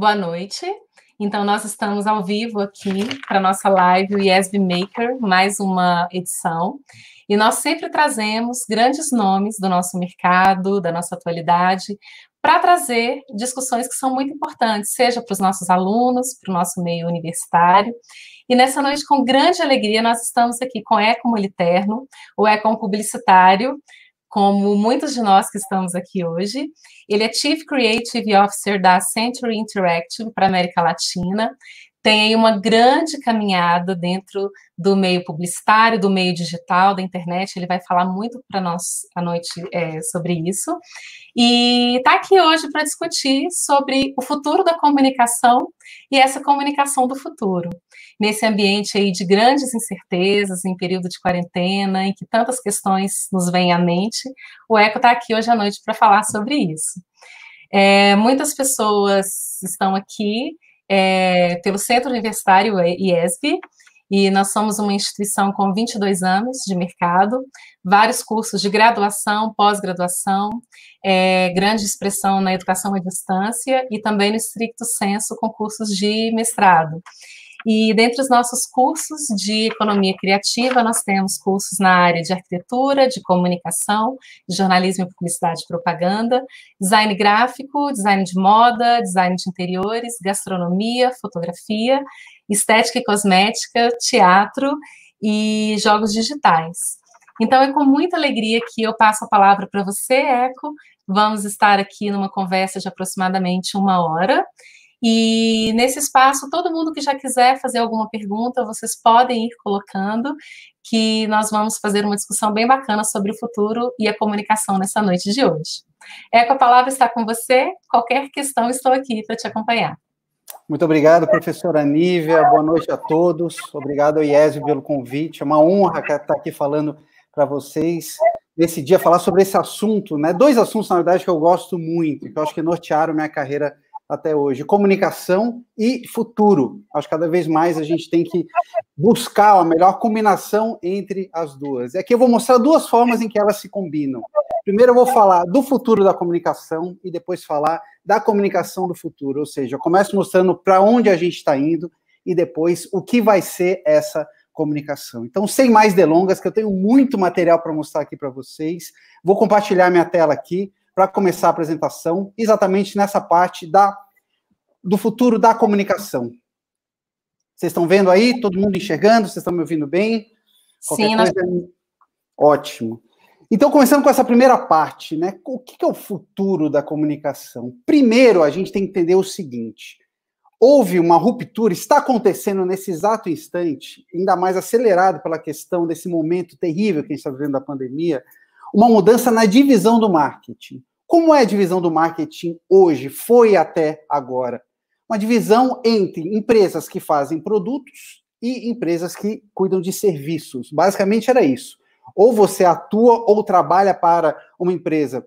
Boa noite. Então, nós estamos ao vivo aqui para a nossa live, o Be Maker, mais uma edição. E nós sempre trazemos grandes nomes do nosso mercado, da nossa atualidade, para trazer discussões que são muito importantes, seja para os nossos alunos, para o nosso meio universitário. E nessa noite, com grande alegria, nós estamos aqui com o Econ Moliterno, o Econ Publicitário, como muitos de nós que estamos aqui hoje. Ele é Chief Creative Officer da Century Interactive para América Latina, tem aí uma grande caminhada dentro do meio publicitário, do meio digital, da internet. Ele vai falar muito para nós à noite é, sobre isso. E está aqui hoje para discutir sobre o futuro da comunicação e essa comunicação do futuro. Nesse ambiente aí de grandes incertezas, em período de quarentena, em que tantas questões nos vêm à mente, o Eco está aqui hoje à noite para falar sobre isso. É, muitas pessoas estão aqui é, pelo Centro Universitário IESB, e nós somos uma instituição com 22 anos de mercado, vários cursos de graduação, pós-graduação, é, grande expressão na educação à distância e também no estricto senso com cursos de mestrado. E dentre os nossos cursos de economia criativa, nós temos cursos na área de arquitetura, de comunicação, jornalismo e publicidade e propaganda, design gráfico, design de moda, design de interiores, gastronomia, fotografia, estética e cosmética, teatro e jogos digitais. Então, é com muita alegria que eu passo a palavra para você, Eco. Vamos estar aqui numa conversa de aproximadamente uma hora. E nesse espaço, todo mundo que já quiser fazer alguma pergunta, vocês podem ir colocando, que nós vamos fazer uma discussão bem bacana sobre o futuro e a comunicação nessa noite de hoje. Eco, a palavra está com você. Qualquer questão, estou aqui para te acompanhar. Muito obrigado, professora Nívia. Boa noite a todos. Obrigado ao pelo convite. É uma honra estar aqui falando para vocês nesse dia, falar sobre esse assunto, né? Dois assuntos, na verdade, que eu gosto muito, que eu acho que nortearam minha carreira até hoje, comunicação e futuro. Acho que cada vez mais a gente tem que buscar a melhor combinação entre as duas. É e aqui eu vou mostrar duas formas em que elas se combinam. Primeiro eu vou falar do futuro da comunicação e depois falar da comunicação do futuro, ou seja, eu começo mostrando para onde a gente está indo e depois o que vai ser essa comunicação. Então, sem mais delongas, que eu tenho muito material para mostrar aqui para vocês, vou compartilhar minha tela aqui para começar a apresentação, exatamente nessa parte da, do futuro da comunicação. Vocês estão vendo aí? Todo mundo enxergando? Vocês estão me ouvindo bem? Qualquer Sim. Coisa... Nós... Ótimo. Então, começando com essa primeira parte, né? O que é o futuro da comunicação? Primeiro, a gente tem que entender o seguinte: houve uma ruptura, está acontecendo nesse exato instante, ainda mais acelerado pela questão desse momento terrível que a gente está vivendo da pandemia, uma mudança na divisão do marketing. Como é a divisão do marketing hoje? Foi até agora. Uma divisão entre empresas que fazem produtos e empresas que cuidam de serviços. Basicamente era isso. Ou você atua ou trabalha para uma empresa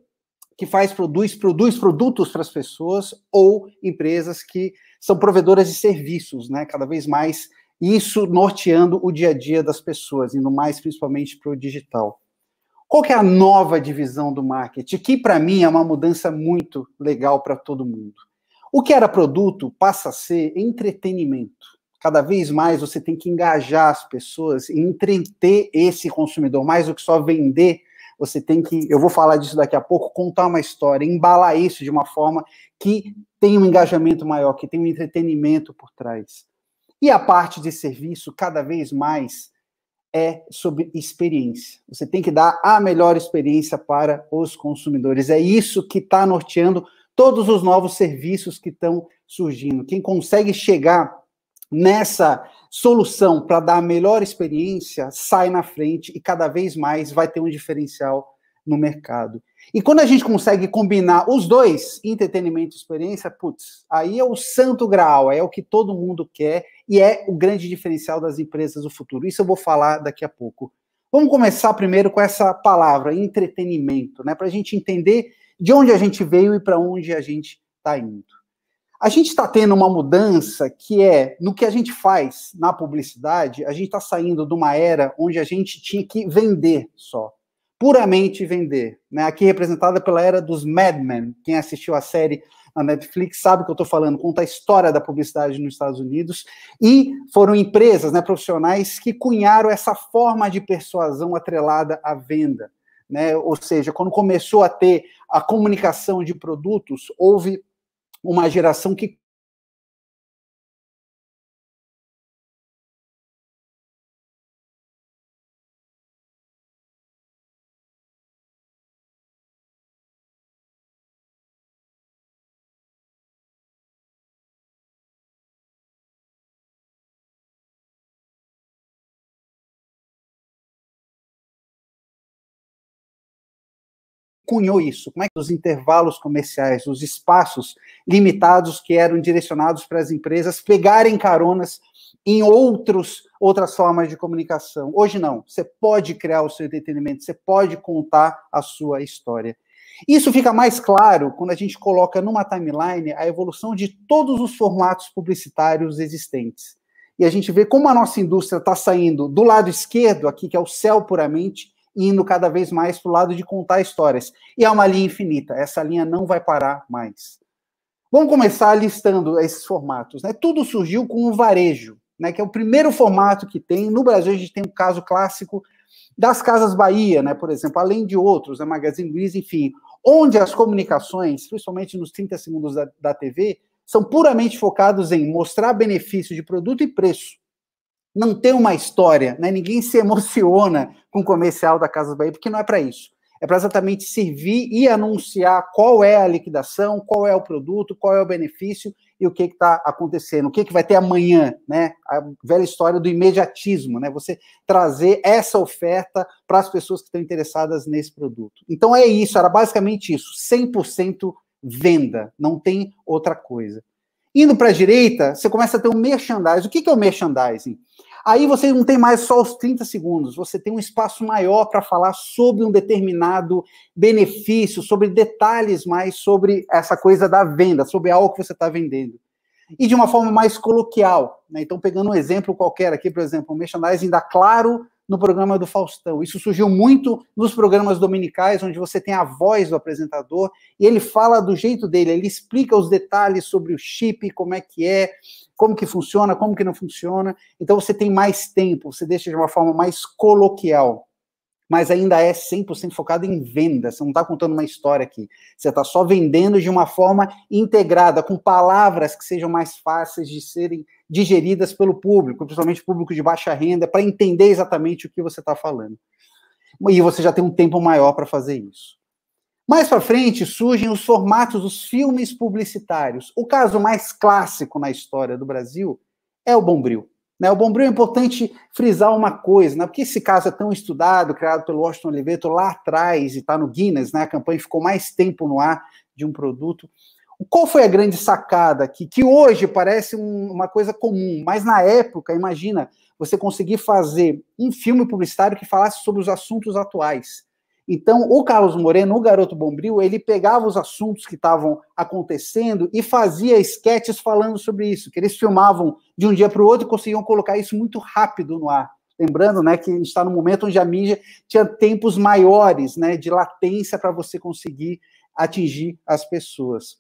que faz, produz, produz produtos para as pessoas, ou empresas que são provedoras de serviços, né? Cada vez mais isso norteando o dia a dia das pessoas, indo mais principalmente para o digital. Qual é a nova divisão do marketing? Que para mim é uma mudança muito legal para todo mundo. O que era produto passa a ser entretenimento. Cada vez mais você tem que engajar as pessoas e entreter esse consumidor, mais do que só vender. Você tem que, eu vou falar disso daqui a pouco, contar uma história, embalar isso de uma forma que tenha um engajamento maior, que tenha um entretenimento por trás. E a parte de serviço, cada vez mais, é sobre experiência. Você tem que dar a melhor experiência para os consumidores. É isso que está norteando todos os novos serviços que estão surgindo. Quem consegue chegar nessa solução para dar a melhor experiência sai na frente e cada vez mais vai ter um diferencial no mercado. E quando a gente consegue combinar os dois, entretenimento e experiência, putz, aí é o santo graal, é o que todo mundo quer e é o grande diferencial das empresas do futuro. Isso eu vou falar daqui a pouco. Vamos começar primeiro com essa palavra, entretenimento, né? Para a gente entender de onde a gente veio e para onde a gente está indo. A gente está tendo uma mudança que é no que a gente faz na publicidade, a gente está saindo de uma era onde a gente tinha que vender só puramente vender. Né? Aqui representada pela era dos Mad Men. Quem assistiu a série na Netflix sabe o que eu estou falando, conta a história da publicidade nos Estados Unidos. E foram empresas, né, profissionais, que cunharam essa forma de persuasão atrelada à venda. Né? Ou seja, quando começou a ter a comunicação de produtos, houve uma geração que cunhou isso? Como é que os intervalos comerciais, os espaços limitados que eram direcionados para as empresas pegarem caronas em outros outras formas de comunicação? Hoje não. Você pode criar o seu entretenimento, você pode contar a sua história. Isso fica mais claro quando a gente coloca numa timeline a evolução de todos os formatos publicitários existentes. E a gente vê como a nossa indústria está saindo do lado esquerdo, aqui, que é o céu puramente, indo cada vez mais para o lado de contar histórias. E é uma linha infinita, essa linha não vai parar mais. Vamos começar listando esses formatos. Né? Tudo surgiu com o varejo, né? que é o primeiro formato que tem. No Brasil, a gente tem um caso clássico das Casas Bahia, né? por exemplo, além de outros, né? Magazine Luiza, enfim, onde as comunicações, principalmente nos 30 segundos da, da TV, são puramente focados em mostrar benefício de produto e preço não tem uma história, né? ninguém se emociona com o comercial da Casa Bahia, porque não é para isso. É para exatamente servir e anunciar qual é a liquidação, qual é o produto, qual é o benefício e o que está acontecendo, o que, que vai ter amanhã, né? A velha história do imediatismo, né? Você trazer essa oferta para as pessoas que estão interessadas nesse produto. Então é isso, era basicamente isso, 100% venda, não tem outra coisa. Indo para a direita, você começa a ter um merchandising. O que, que é o merchandising? Aí você não tem mais só os 30 segundos, você tem um espaço maior para falar sobre um determinado benefício, sobre detalhes mais sobre essa coisa da venda, sobre algo que você está vendendo. E de uma forma mais coloquial. Né? Então, pegando um exemplo qualquer aqui, por exemplo, o merchandising da Claro no programa do Faustão. Isso surgiu muito nos programas dominicais, onde você tem a voz do apresentador e ele fala do jeito dele, ele explica os detalhes sobre o chip, como é que é, como que funciona, como que não funciona. Então você tem mais tempo, você deixa de uma forma mais coloquial mas ainda é 100% focado em venda. Você não está contando uma história aqui. Você está só vendendo de uma forma integrada, com palavras que sejam mais fáceis de serem digeridas pelo público, principalmente público de baixa renda, para entender exatamente o que você está falando. E você já tem um tempo maior para fazer isso. Mais para frente surgem os formatos dos filmes publicitários. O caso mais clássico na história do Brasil é o Bombril. Né? O Bombril é importante frisar uma coisa, né? porque esse caso é tão estudado, criado pelo Washington Oliveto lá atrás e está no Guinness, né? a campanha ficou mais tempo no ar de um produto. Qual foi a grande sacada aqui? Que hoje parece um, uma coisa comum, mas na época, imagina, você conseguir fazer um filme publicitário que falasse sobre os assuntos atuais. Então, o Carlos Moreno, o Garoto Bombril, ele pegava os assuntos que estavam acontecendo e fazia esquetes falando sobre isso, que eles filmavam de um dia para o outro e conseguiam colocar isso muito rápido no ar. Lembrando né, que a gente está no momento onde a mídia tinha tempos maiores né, de latência para você conseguir atingir as pessoas.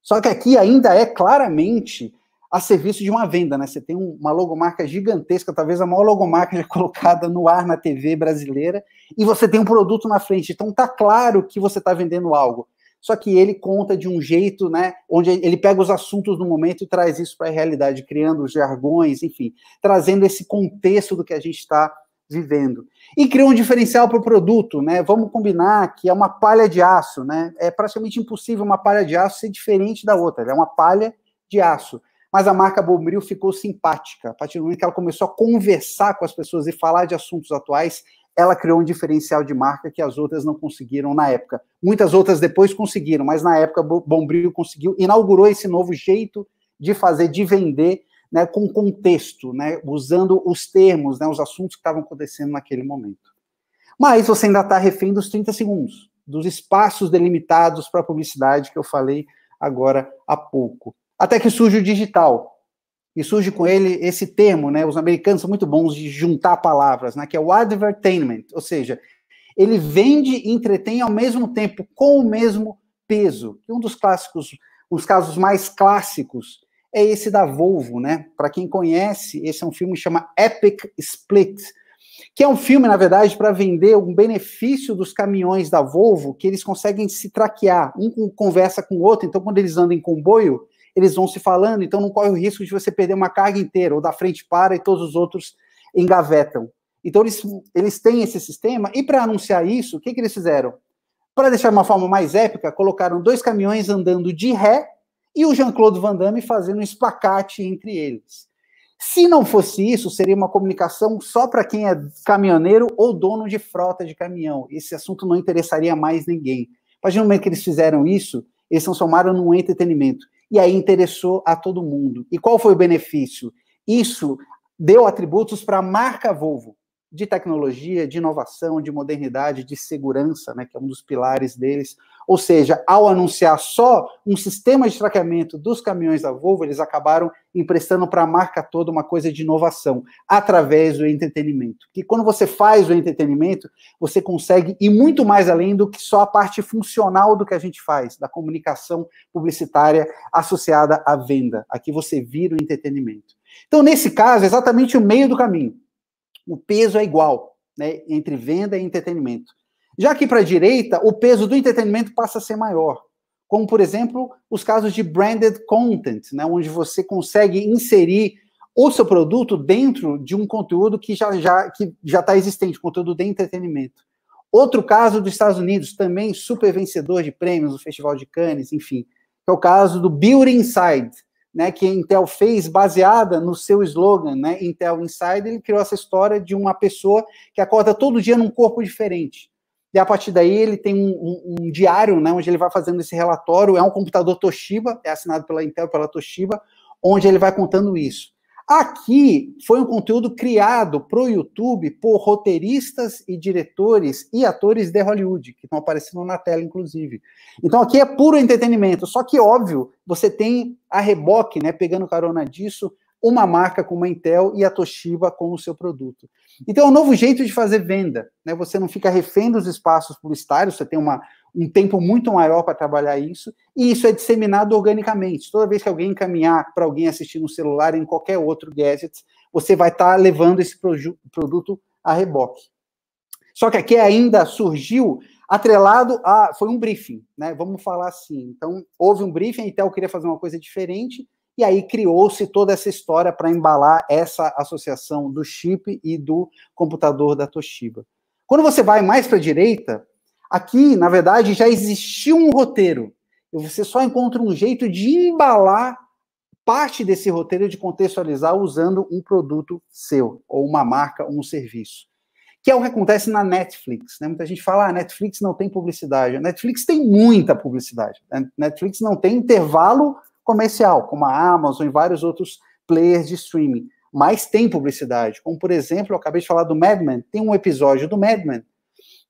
Só que aqui ainda é claramente a serviço de uma venda, né? Você tem uma logomarca gigantesca, talvez a maior logomarca já colocada no ar na TV brasileira, e você tem um produto na frente. Então tá claro que você está vendendo algo. Só que ele conta de um jeito, né? Onde ele pega os assuntos do momento e traz isso para a realidade, criando os jargões, enfim, trazendo esse contexto do que a gente está vivendo. E cria um diferencial para o produto, né? Vamos combinar que é uma palha de aço, né? É praticamente impossível uma palha de aço ser diferente da outra. é uma palha de aço mas a marca Bombril ficou simpática. A partir do momento que ela começou a conversar com as pessoas e falar de assuntos atuais, ela criou um diferencial de marca que as outras não conseguiram na época. Muitas outras depois conseguiram, mas na época Bombril conseguiu, inaugurou esse novo jeito de fazer, de vender, né, com contexto, né, usando os termos, né, os assuntos que estavam acontecendo naquele momento. Mas você ainda está refém dos 30 segundos, dos espaços delimitados para publicidade que eu falei agora há pouco. Até que surge o digital. E surge com ele esse termo, né? Os americanos são muito bons de juntar palavras, né? Que é o advertainment, ou seja, ele vende e entretém ao mesmo tempo com o mesmo peso. E um dos clássicos, os casos mais clássicos é esse da Volvo, né? Para quem conhece, esse é um filme que chama Epic Split, que é um filme, na verdade, para vender um benefício dos caminhões da Volvo, que eles conseguem se traquear, um conversa com o outro, então quando eles andam em comboio, eles vão se falando, então não corre o risco de você perder uma carga inteira, ou da frente para e todos os outros engavetam. Então eles, eles têm esse sistema, e para anunciar isso, o que, que eles fizeram? Para deixar de uma forma mais épica, colocaram dois caminhões andando de ré e o Jean-Claude Van Damme fazendo um espacate entre eles. Se não fosse isso, seria uma comunicação só para quem é caminhoneiro ou dono de frota de caminhão. Esse assunto não interessaria mais ninguém. Imagina o momento é que eles fizeram isso, eles transformaram num entretenimento e aí interessou a todo mundo. E qual foi o benefício? Isso deu atributos para a marca Volvo de tecnologia, de inovação, de modernidade, de segurança, né, que é um dos pilares deles. Ou seja, ao anunciar só um sistema de traqueamento dos caminhões da Volvo, eles acabaram emprestando para a marca toda uma coisa de inovação, através do entretenimento. Que quando você faz o entretenimento, você consegue ir muito mais além do que só a parte funcional do que a gente faz, da comunicação publicitária associada à venda. Aqui você vira o entretenimento. Então, nesse caso, é exatamente o meio do caminho o peso é igual, né, entre venda e entretenimento. Já que para a direita, o peso do entretenimento passa a ser maior, como, por exemplo, os casos de branded content, né, onde você consegue inserir o seu produto dentro de um conteúdo que já já que já está existente, conteúdo de entretenimento. Outro caso dos Estados Unidos, também super vencedor de prêmios no Festival de Cannes, enfim, é o caso do Build Inside, né, que a Intel fez baseada no seu slogan, né, Intel Insider, ele criou essa história de uma pessoa que acorda todo dia num corpo diferente. E a partir daí ele tem um, um, um diário, né, onde ele vai fazendo esse relatório, é um computador Toshiba, é assinado pela Intel, pela Toshiba, onde ele vai contando isso. Aqui foi um conteúdo criado para o YouTube por roteiristas e diretores e atores de Hollywood, que estão aparecendo na tela, inclusive. Então aqui é puro entretenimento. Só que, óbvio, você tem a reboque, né, pegando carona disso, uma marca como a Intel e a Toshiba com o seu produto. Então, é um novo jeito de fazer venda. Né? Você não fica refém dos espaços publicitários, você tem uma, um tempo muito maior para trabalhar isso, e isso é disseminado organicamente. Toda vez que alguém encaminhar para alguém assistir no celular, em qualquer outro gadget, você vai estar tá levando esse produto a reboque. Só que aqui ainda surgiu atrelado a. Foi um briefing, né? Vamos falar assim. Então, houve um briefing, a Intel então queria fazer uma coisa diferente, e aí criou-se toda essa história para embalar essa associação do chip e do computador da Toshiba. Quando você vai mais para a direita, Aqui, na verdade, já existiu um roteiro. Você só encontra um jeito de embalar parte desse roteiro, de contextualizar usando um produto seu, ou uma marca, ou um serviço. Que é o que acontece na Netflix. Né? Muita gente fala, ah, a Netflix não tem publicidade. A Netflix tem muita publicidade. A Netflix não tem intervalo comercial, como a Amazon e vários outros players de streaming. Mas tem publicidade. Como, por exemplo, eu acabei de falar do Mad Men. Tem um episódio do Mad Men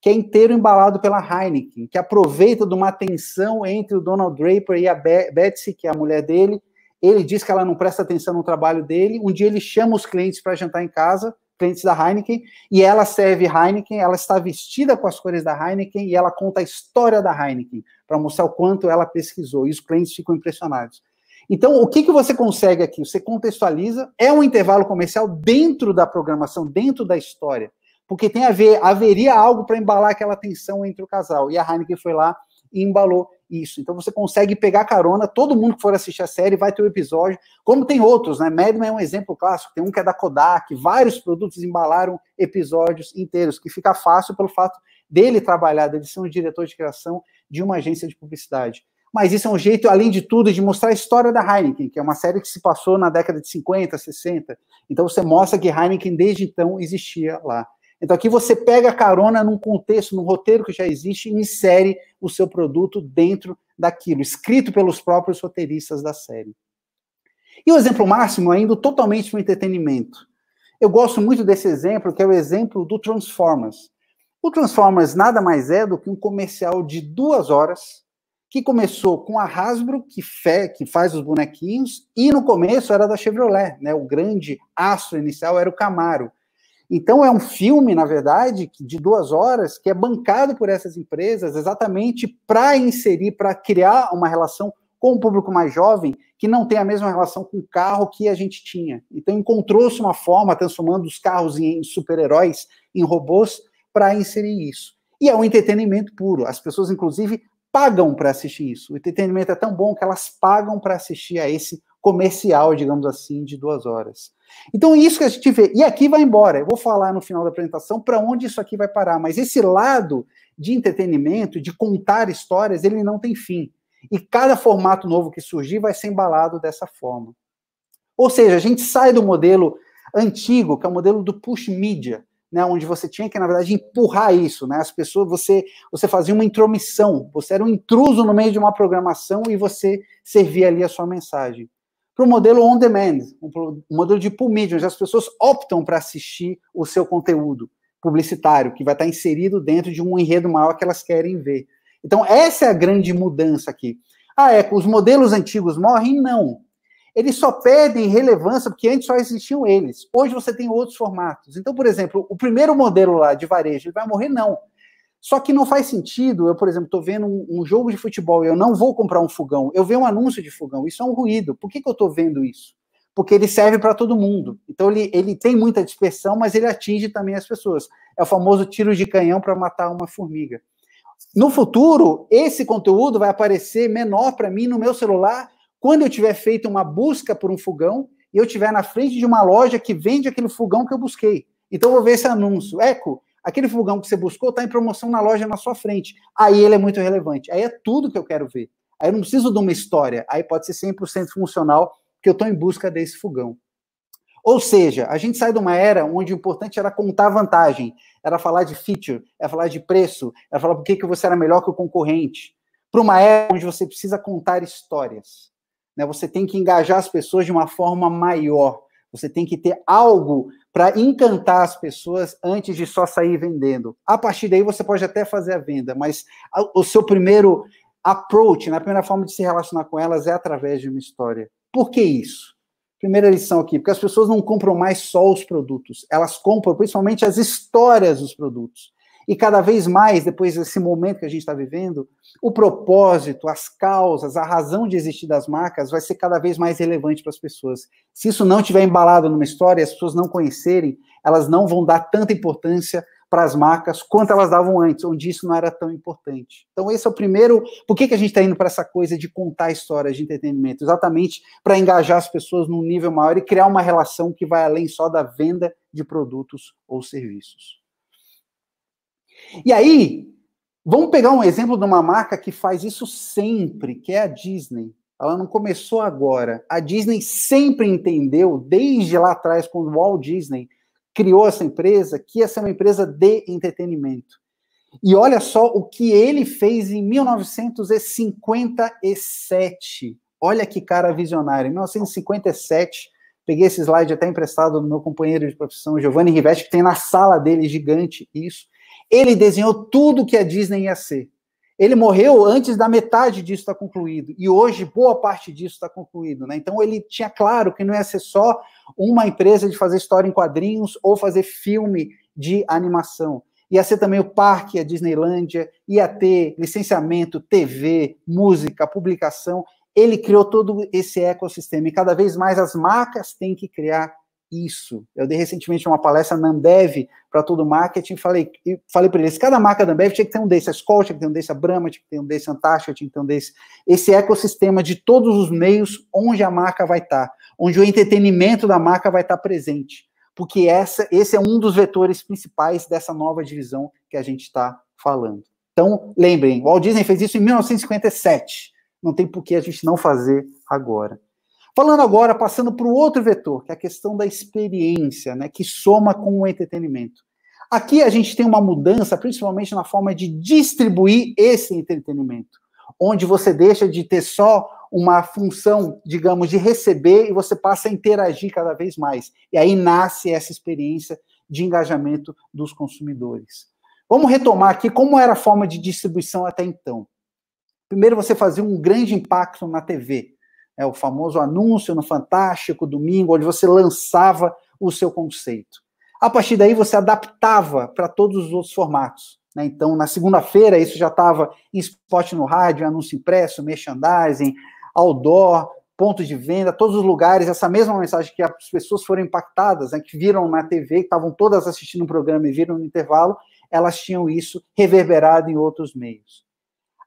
que é inteiro embalado pela Heineken, que aproveita de uma tensão entre o Donald Draper e a Betsy, que é a mulher dele. Ele diz que ela não presta atenção no trabalho dele. Um dia ele chama os clientes para jantar em casa, clientes da Heineken, e ela serve Heineken, ela está vestida com as cores da Heineken e ela conta a história da Heineken, para mostrar o quanto ela pesquisou. E os clientes ficam impressionados. Então, o que, que você consegue aqui? Você contextualiza, é um intervalo comercial dentro da programação, dentro da história porque tem a ver, haveria algo para embalar aquela tensão entre o casal. E a Heineken foi lá e embalou isso. Então você consegue pegar carona, todo mundo que for assistir a série vai ter o um episódio, como tem outros, né? Madman é um exemplo clássico, tem um que é da Kodak, vários produtos embalaram episódios inteiros, que fica fácil pelo fato dele trabalhar, dele ser um diretor de criação de uma agência de publicidade. Mas isso é um jeito, além de tudo, de mostrar a história da Heineken, que é uma série que se passou na década de 50, 60. Então você mostra que Heineken desde então existia lá. Então aqui você pega carona num contexto, num roteiro que já existe e insere o seu produto dentro daquilo, escrito pelos próprios roteiristas da série. E o exemplo máximo ainda é totalmente para o entretenimento. Eu gosto muito desse exemplo, que é o exemplo do Transformers. O Transformers nada mais é do que um comercial de duas horas que começou com a Hasbro, que, fe, que faz os bonequinhos, e no começo era da Chevrolet, né? O grande astro inicial era o Camaro. Então, é um filme, na verdade, de duas horas, que é bancado por essas empresas exatamente para inserir, para criar uma relação com o público mais jovem, que não tem a mesma relação com o carro que a gente tinha. Então, encontrou-se uma forma, transformando os carros em super-heróis, em robôs, para inserir isso. E é um entretenimento puro. As pessoas, inclusive, pagam para assistir isso. O entretenimento é tão bom que elas pagam para assistir a esse comercial, digamos assim, de duas horas. Então, isso que a gente vê. E aqui vai embora. Eu vou falar no final da apresentação para onde isso aqui vai parar. Mas esse lado de entretenimento, de contar histórias, ele não tem fim. E cada formato novo que surgir vai ser embalado dessa forma. Ou seja, a gente sai do modelo antigo, que é o modelo do push media, né, onde você tinha que, na verdade, empurrar isso, né? As pessoas, você, você fazia uma intromissão, você era um intruso no meio de uma programação e você servia ali a sua mensagem para o modelo on demand, um modelo de pull media, onde as pessoas optam para assistir o seu conteúdo publicitário, que vai estar tá inserido dentro de um enredo maior que elas querem ver. Então, essa é a grande mudança aqui. Ah, é, os modelos antigos morrem? Não. Eles só perdem relevância porque antes só existiam eles. Hoje você tem outros formatos. Então, por exemplo, o primeiro modelo lá de varejo, ele vai morrer? Não. Só que não faz sentido, eu, por exemplo, estou vendo um, um, jogo de futebol e eu não vou comprar um fogão, eu vejo um anúncio de fogão, isso é um ruído. Por que, que eu estou vendo isso? Porque ele serve para todo mundo. Então ele, ele tem muita dispersão, mas ele atinge também as pessoas. É o famoso tiro de canhão para matar uma formiga. No futuro, esse conteúdo vai aparecer menor para mim no meu celular quando eu tiver feito uma busca por um fogão e eu estiver na frente de uma loja que vende aquele fogão que eu busquei. Então eu vou ver esse anúncio. Eco, Aquele fogão que você buscou está em promoção na loja na sua frente. Aí ele é muito relevante. Aí é tudo que eu quero ver. Aí eu não preciso de uma história. Aí pode ser 100% funcional, que eu estou em busca desse fogão. Ou seja, a gente sai de uma era onde o importante era contar vantagem, era falar de feature, era falar de preço, era falar por que, que você era melhor que o concorrente, para uma era onde você precisa contar histórias. Né? Você tem que engajar as pessoas de uma forma maior. Você tem que ter algo para encantar as pessoas antes de só sair vendendo. A partir daí você pode até fazer a venda, mas o seu primeiro approach, na né, primeira forma de se relacionar com elas é através de uma história. Por que isso? Primeira lição aqui, porque as pessoas não compram mais só os produtos, elas compram principalmente as histórias dos produtos. E cada vez mais, depois desse momento que a gente está vivendo, o propósito, as causas, a razão de existir das marcas vai ser cada vez mais relevante para as pessoas. Se isso não tiver embalado numa história, as pessoas não conhecerem, elas não vão dar tanta importância para as marcas quanto elas davam antes, onde isso não era tão importante. Então, esse é o primeiro. Por que, que a gente está indo para essa coisa de contar histórias de entretenimento? Exatamente para engajar as pessoas num nível maior e criar uma relação que vai além só da venda de produtos ou serviços. E aí, vamos pegar um exemplo de uma marca que faz isso sempre, que é a Disney. Ela não começou agora. A Disney sempre entendeu, desde lá atrás, quando o Walt Disney criou essa empresa, que essa é uma empresa de entretenimento. E olha só o que ele fez em 1957. Olha que cara visionário. Em 1957, peguei esse slide até emprestado do meu companheiro de profissão, Giovanni Rivetti, que tem na sala dele gigante isso. Ele desenhou tudo que a Disney ia ser. Ele morreu antes da metade disso estar tá concluído, e hoje boa parte disso está concluído. Né? Então ele tinha claro que não ia ser só uma empresa de fazer história em quadrinhos ou fazer filme de animação. Ia ser também o parque, a Disneylândia, ia ter licenciamento, TV, música, publicação. Ele criou todo esse ecossistema e cada vez mais as marcas têm que criar isso. Eu dei recentemente uma palestra na Ambev para todo o marketing, falei, falei para eles, cada marca da Ambev tinha que ter um desse, a Skoll tinha que ter um desse, a Brahma tinha que ter um desse, a Antarctica tinha que ter um desse. Esse ecossistema de todos os meios onde a marca vai estar, tá, onde o entretenimento da marca vai estar tá presente, porque essa, esse é um dos vetores principais dessa nova divisão que a gente está falando. Então, lembrem, o Walt Disney fez isso em 1957, não tem por que a gente não fazer agora. Falando agora, passando para o outro vetor, que é a questão da experiência, né, que soma com o entretenimento. Aqui a gente tem uma mudança, principalmente na forma de distribuir esse entretenimento, onde você deixa de ter só uma função, digamos, de receber e você passa a interagir cada vez mais. E aí nasce essa experiência de engajamento dos consumidores. Vamos retomar aqui como era a forma de distribuição até então. Primeiro, você fazia um grande impacto na TV, é, o famoso anúncio no Fantástico, domingo, onde você lançava o seu conceito. A partir daí, você adaptava para todos os outros formatos. Né? Então, na segunda-feira, isso já estava em spot no rádio, anúncio impresso, merchandising, outdoor, pontos de venda, todos os lugares, essa mesma mensagem que as pessoas foram impactadas, né, que viram na TV, que estavam todas assistindo o um programa e viram no intervalo, elas tinham isso reverberado em outros meios.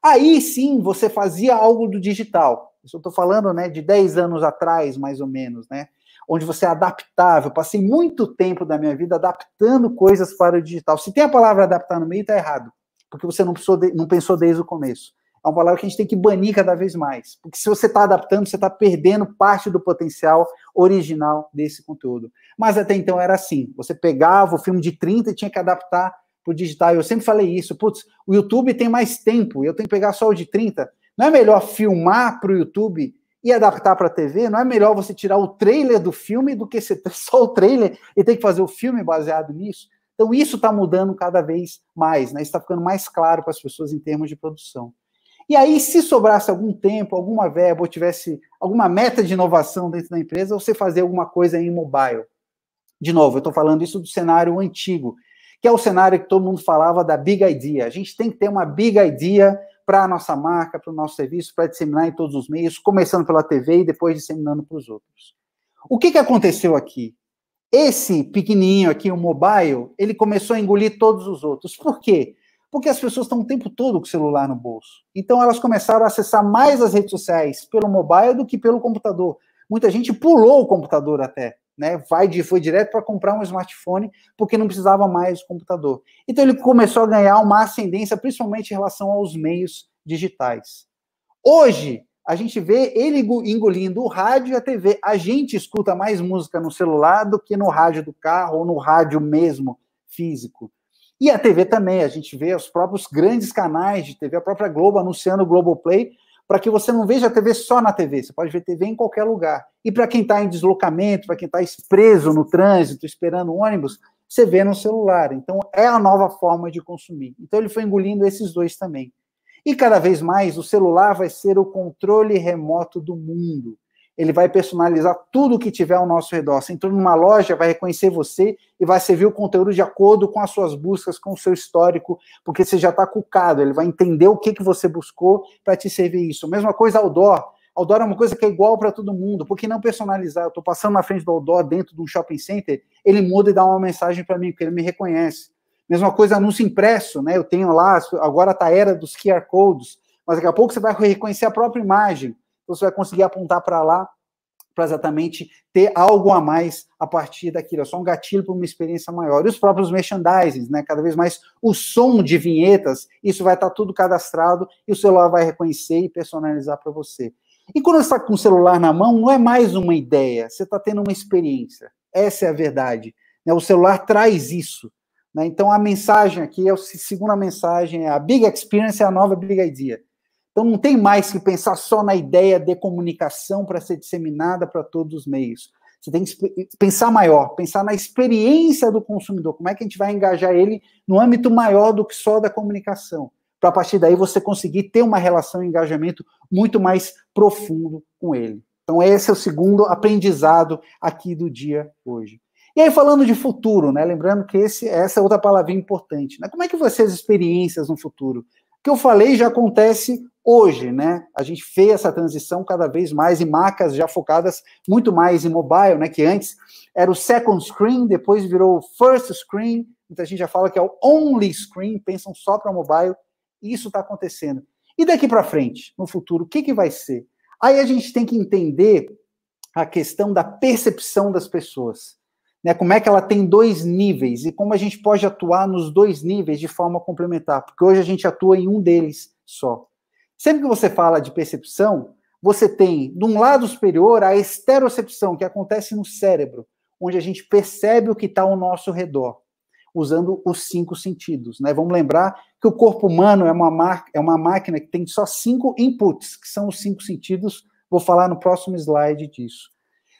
Aí sim você fazia algo do digital. Isso eu estou falando né, de 10 anos atrás, mais ou menos, né? Onde você é adaptável. Passei muito tempo da minha vida adaptando coisas para o digital. Se tem a palavra adaptar no meio, está errado. Porque você não pensou, de, não pensou desde o começo. É uma palavra que a gente tem que banir cada vez mais. Porque se você está adaptando, você está perdendo parte do potencial original desse conteúdo. Mas até então era assim: você pegava o filme de 30 e tinha que adaptar para o digital. Eu sempre falei isso. Putz, o YouTube tem mais tempo, eu tenho que pegar só o de 30. Não é melhor filmar para o YouTube e adaptar para a TV? Não é melhor você tirar o trailer do filme do que só o trailer e ter que fazer o filme baseado nisso? Então, isso está mudando cada vez mais, né? está ficando mais claro para as pessoas em termos de produção. E aí, se sobrasse algum tempo, alguma verba, ou tivesse alguma meta de inovação dentro da empresa, você fazer alguma coisa em mobile. De novo, eu estou falando isso do cenário antigo, que é o cenário que todo mundo falava da big idea. A gente tem que ter uma big idea para a nossa marca, para o nosso serviço, para disseminar em todos os meios, começando pela TV e depois disseminando para os outros. O que, que aconteceu aqui? Esse pequenininho aqui, o mobile, ele começou a engolir todos os outros. Por quê? Porque as pessoas estão o tempo todo com o celular no bolso. Então elas começaram a acessar mais as redes sociais pelo mobile do que pelo computador. Muita gente pulou o computador até né? Vai de, foi direto para comprar um smartphone porque não precisava mais do computador. Então ele começou a ganhar uma ascendência, principalmente em relação aos meios digitais. Hoje a gente vê ele engolindo o rádio e a TV. A gente escuta mais música no celular do que no rádio do carro ou no rádio mesmo físico. E a TV também, a gente vê os próprios grandes canais de TV, a própria Globo anunciando o Globoplay, para que você não veja a TV só na TV, você pode ver TV em qualquer lugar. E para quem está em deslocamento, para quem está preso no trânsito, esperando o ônibus, você vê no celular. Então, é a nova forma de consumir. Então, ele foi engolindo esses dois também. E cada vez mais, o celular vai ser o controle remoto do mundo ele vai personalizar tudo o que tiver ao nosso redor. Você entrou numa loja, vai reconhecer você e vai servir o conteúdo de acordo com as suas buscas, com o seu histórico, porque você já está cucado, ele vai entender o que, que você buscou para te servir isso. Mesma coisa outdoor. Outdoor é uma coisa que é igual para todo mundo, por que não personalizar? Eu estou passando na frente do outdoor dentro de um shopping center, ele muda e dá uma mensagem para mim, porque ele me reconhece. Mesma coisa, anúncio impresso, né? Eu tenho lá, agora tá a era dos QR codes, mas daqui a pouco você vai reconhecer a própria imagem então, você vai conseguir apontar para lá para exatamente ter algo a mais a partir daquilo. É só um gatilho para uma experiência maior. E os próprios merchandising, né? Cada vez mais o som de vinhetas, isso vai estar tá tudo cadastrado e o celular vai reconhecer e personalizar para você. E quando você está com o celular na mão, não é mais uma ideia, você está tendo uma experiência. Essa é a verdade. Né? O celular traz isso. Né? Então a mensagem aqui, a é segunda mensagem é a Big Experience é a nova Big Idea. Então não tem mais que pensar só na ideia de comunicação para ser disseminada para todos os meios. Você tem que pensar maior, pensar na experiência do consumidor, como é que a gente vai engajar ele no âmbito maior do que só da comunicação, para a partir daí você conseguir ter uma relação e engajamento muito mais profundo com ele. Então esse é o segundo aprendizado aqui do dia hoje. E aí falando de futuro, né? Lembrando que esse, essa é outra palavrinha importante, né? Como é que vão ser as experiências no futuro? O que eu falei já acontece hoje, né, a gente fez essa transição cada vez mais em marcas já focadas muito mais em mobile, né, que antes era o second screen, depois virou first screen, muita então gente já fala que é o only screen, pensam só para mobile, e isso está acontecendo. E daqui para frente, no futuro, o que, que vai ser? Aí a gente tem que entender a questão da percepção das pessoas, né, como é que ela tem dois níveis e como a gente pode atuar nos dois níveis de forma complementar, porque hoje a gente atua em um deles só. Sempre que você fala de percepção, você tem, de um lado superior, a esterocepção, que acontece no cérebro, onde a gente percebe o que está ao nosso redor, usando os cinco sentidos. Né? Vamos lembrar que o corpo humano é uma, é uma máquina que tem só cinco inputs, que são os cinco sentidos. Vou falar no próximo slide disso.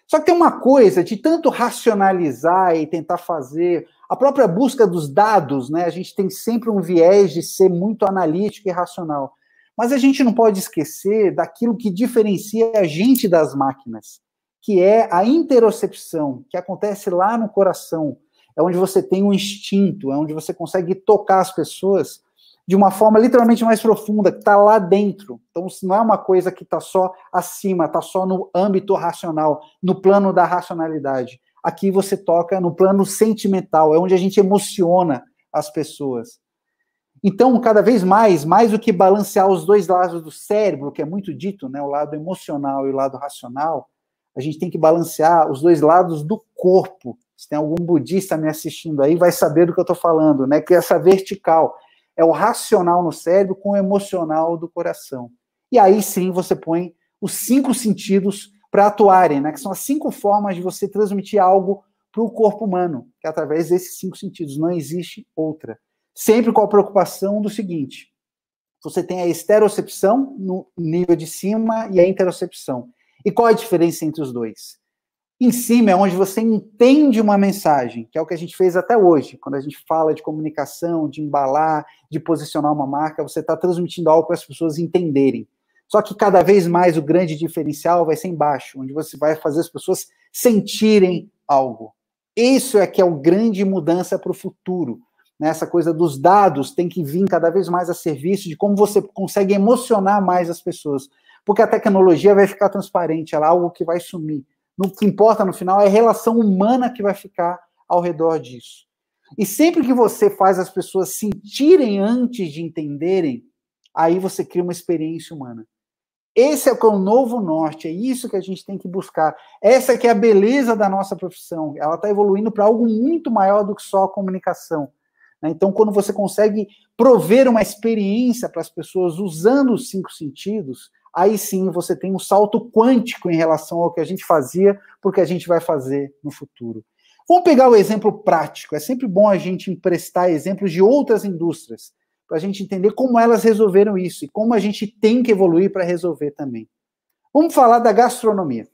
Só que tem uma coisa de tanto racionalizar e tentar fazer a própria busca dos dados, né? A gente tem sempre um viés de ser muito analítico e racional. Mas a gente não pode esquecer daquilo que diferencia a gente das máquinas, que é a interocepção, que acontece lá no coração. É onde você tem o um instinto, é onde você consegue tocar as pessoas de uma forma literalmente mais profunda, que está lá dentro. Então, não é uma coisa que está só acima, está só no âmbito racional, no plano da racionalidade. Aqui você toca no plano sentimental, é onde a gente emociona as pessoas. Então, cada vez mais, mais do que balancear os dois lados do cérebro, que é muito dito, né, o lado emocional e o lado racional, a gente tem que balancear os dois lados do corpo. Se tem algum budista me assistindo aí, vai saber do que eu estou falando, né? Que é essa vertical é o racional no cérebro com o emocional do coração. E aí sim você põe os cinco sentidos para atuarem, né? Que são as cinco formas de você transmitir algo para o corpo humano, que é através desses cinco sentidos. Não existe outra sempre com a preocupação do seguinte: você tem a esterocepção no nível de cima e a interocepção. E qual é a diferença entre os dois? Em cima é onde você entende uma mensagem, que é o que a gente fez até hoje. Quando a gente fala de comunicação, de embalar, de posicionar uma marca, você está transmitindo algo para as pessoas entenderem. Só que cada vez mais o grande diferencial vai ser embaixo, onde você vai fazer as pessoas sentirem algo. Isso é que é o grande mudança para o futuro né, essa coisa dos dados tem que vir cada vez mais a serviço de como você consegue emocionar mais as pessoas. Porque a tecnologia vai ficar transparente, ela é algo que vai sumir. O que importa no final é a relação humana que vai ficar ao redor disso. E sempre que você faz as pessoas sentirem antes de entenderem, aí você cria uma experiência humana. Esse é o é novo norte, é isso que a gente tem que buscar. Essa é que é a beleza da nossa profissão. Ela está evoluindo para algo muito maior do que só a comunicação. Né? Então, quando você consegue prover uma experiência para as pessoas usando os cinco sentidos, aí sim você tem um salto quântico em relação ao que a gente fazia, porque a gente vai fazer no futuro. Vamos pegar o exemplo prático. É sempre bom a gente emprestar exemplos de outras indústrias, para a gente entender como elas resolveram isso e como a gente tem que evoluir para resolver também. Vamos falar da gastronomia.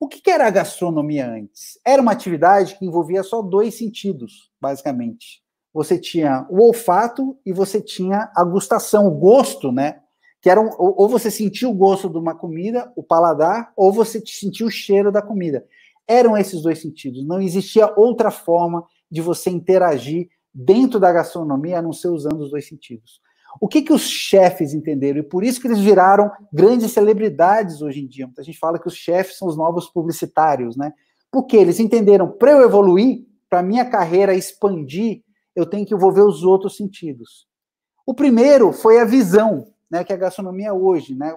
O que era a gastronomia antes? Era uma atividade que envolvia só dois sentidos, basicamente. Você tinha o olfato e você tinha a gustação, o gosto, né? Que era um, ou você sentia o gosto de uma comida, o paladar, ou você sentia o cheiro da comida. Eram esses dois sentidos. Não existia outra forma de você interagir dentro da gastronomia a não ser usando os dois sentidos. O que, que os chefes entenderam? E por isso que eles viraram grandes celebridades hoje em dia. Muita gente fala que os chefes são os novos publicitários, né? Porque eles entenderam, para eu evoluir, para minha carreira expandir, eu tenho que envolver os outros sentidos. O primeiro foi a visão, né, que é a gastronomia hoje, né?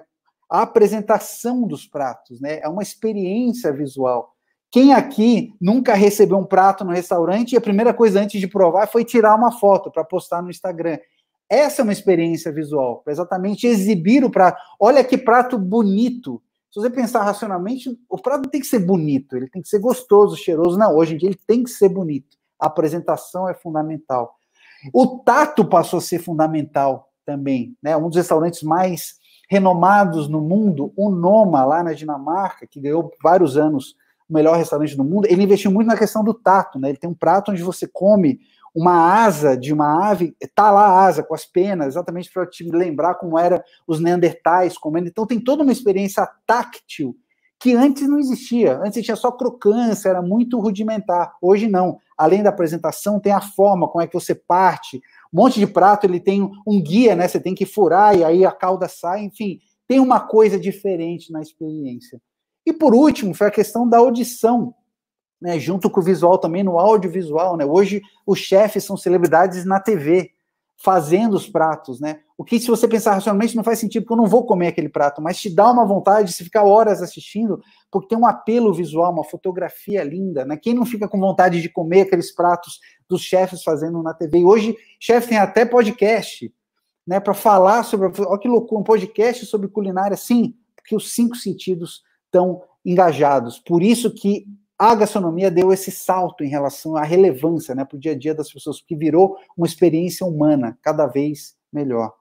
A apresentação dos pratos, né? É uma experiência visual. Quem aqui nunca recebeu um prato no restaurante e a primeira coisa antes de provar foi tirar uma foto para postar no Instagram? Essa é uma experiência visual, para exatamente exibir o prato. Olha que prato bonito. Se você pensar racionalmente, o prato não tem que ser bonito, ele tem que ser gostoso, cheiroso. Não, hoje em dia ele tem que ser bonito. A apresentação é fundamental. O tato passou a ser fundamental também. Né? Um dos restaurantes mais renomados no mundo, o Noma, lá na Dinamarca, que ganhou vários anos o melhor restaurante do mundo, ele investiu muito na questão do tato. Né? Ele tem um prato onde você come uma asa de uma ave, tá lá a asa, com as penas, exatamente para te lembrar como era os neandertais comendo. Então tem toda uma experiência táctil que antes não existia. Antes tinha só crocância, era muito rudimentar. Hoje não. Além da apresentação, tem a forma, como é que você parte. Um monte de prato, ele tem um guia, né? Você tem que furar e aí a cauda sai, enfim. Tem uma coisa diferente na experiência. E por último, foi a questão da audição né, junto com o visual também no audiovisual, né? Hoje os chefes são celebridades na TV, fazendo os pratos, né? O que se você pensar racionalmente não faz sentido, porque eu não vou comer aquele prato, mas te dá uma vontade de ficar horas assistindo, porque tem um apelo visual, uma fotografia linda, né? Quem não fica com vontade de comer aqueles pratos dos chefes fazendo na TV? E hoje chefe tem até podcast, né, para falar sobre, olha que loucura, um podcast sobre culinária, sim, porque os cinco sentidos estão engajados. Por isso que a gastronomia deu esse salto em relação à relevância né, para o dia a dia das pessoas, que virou uma experiência humana cada vez melhor.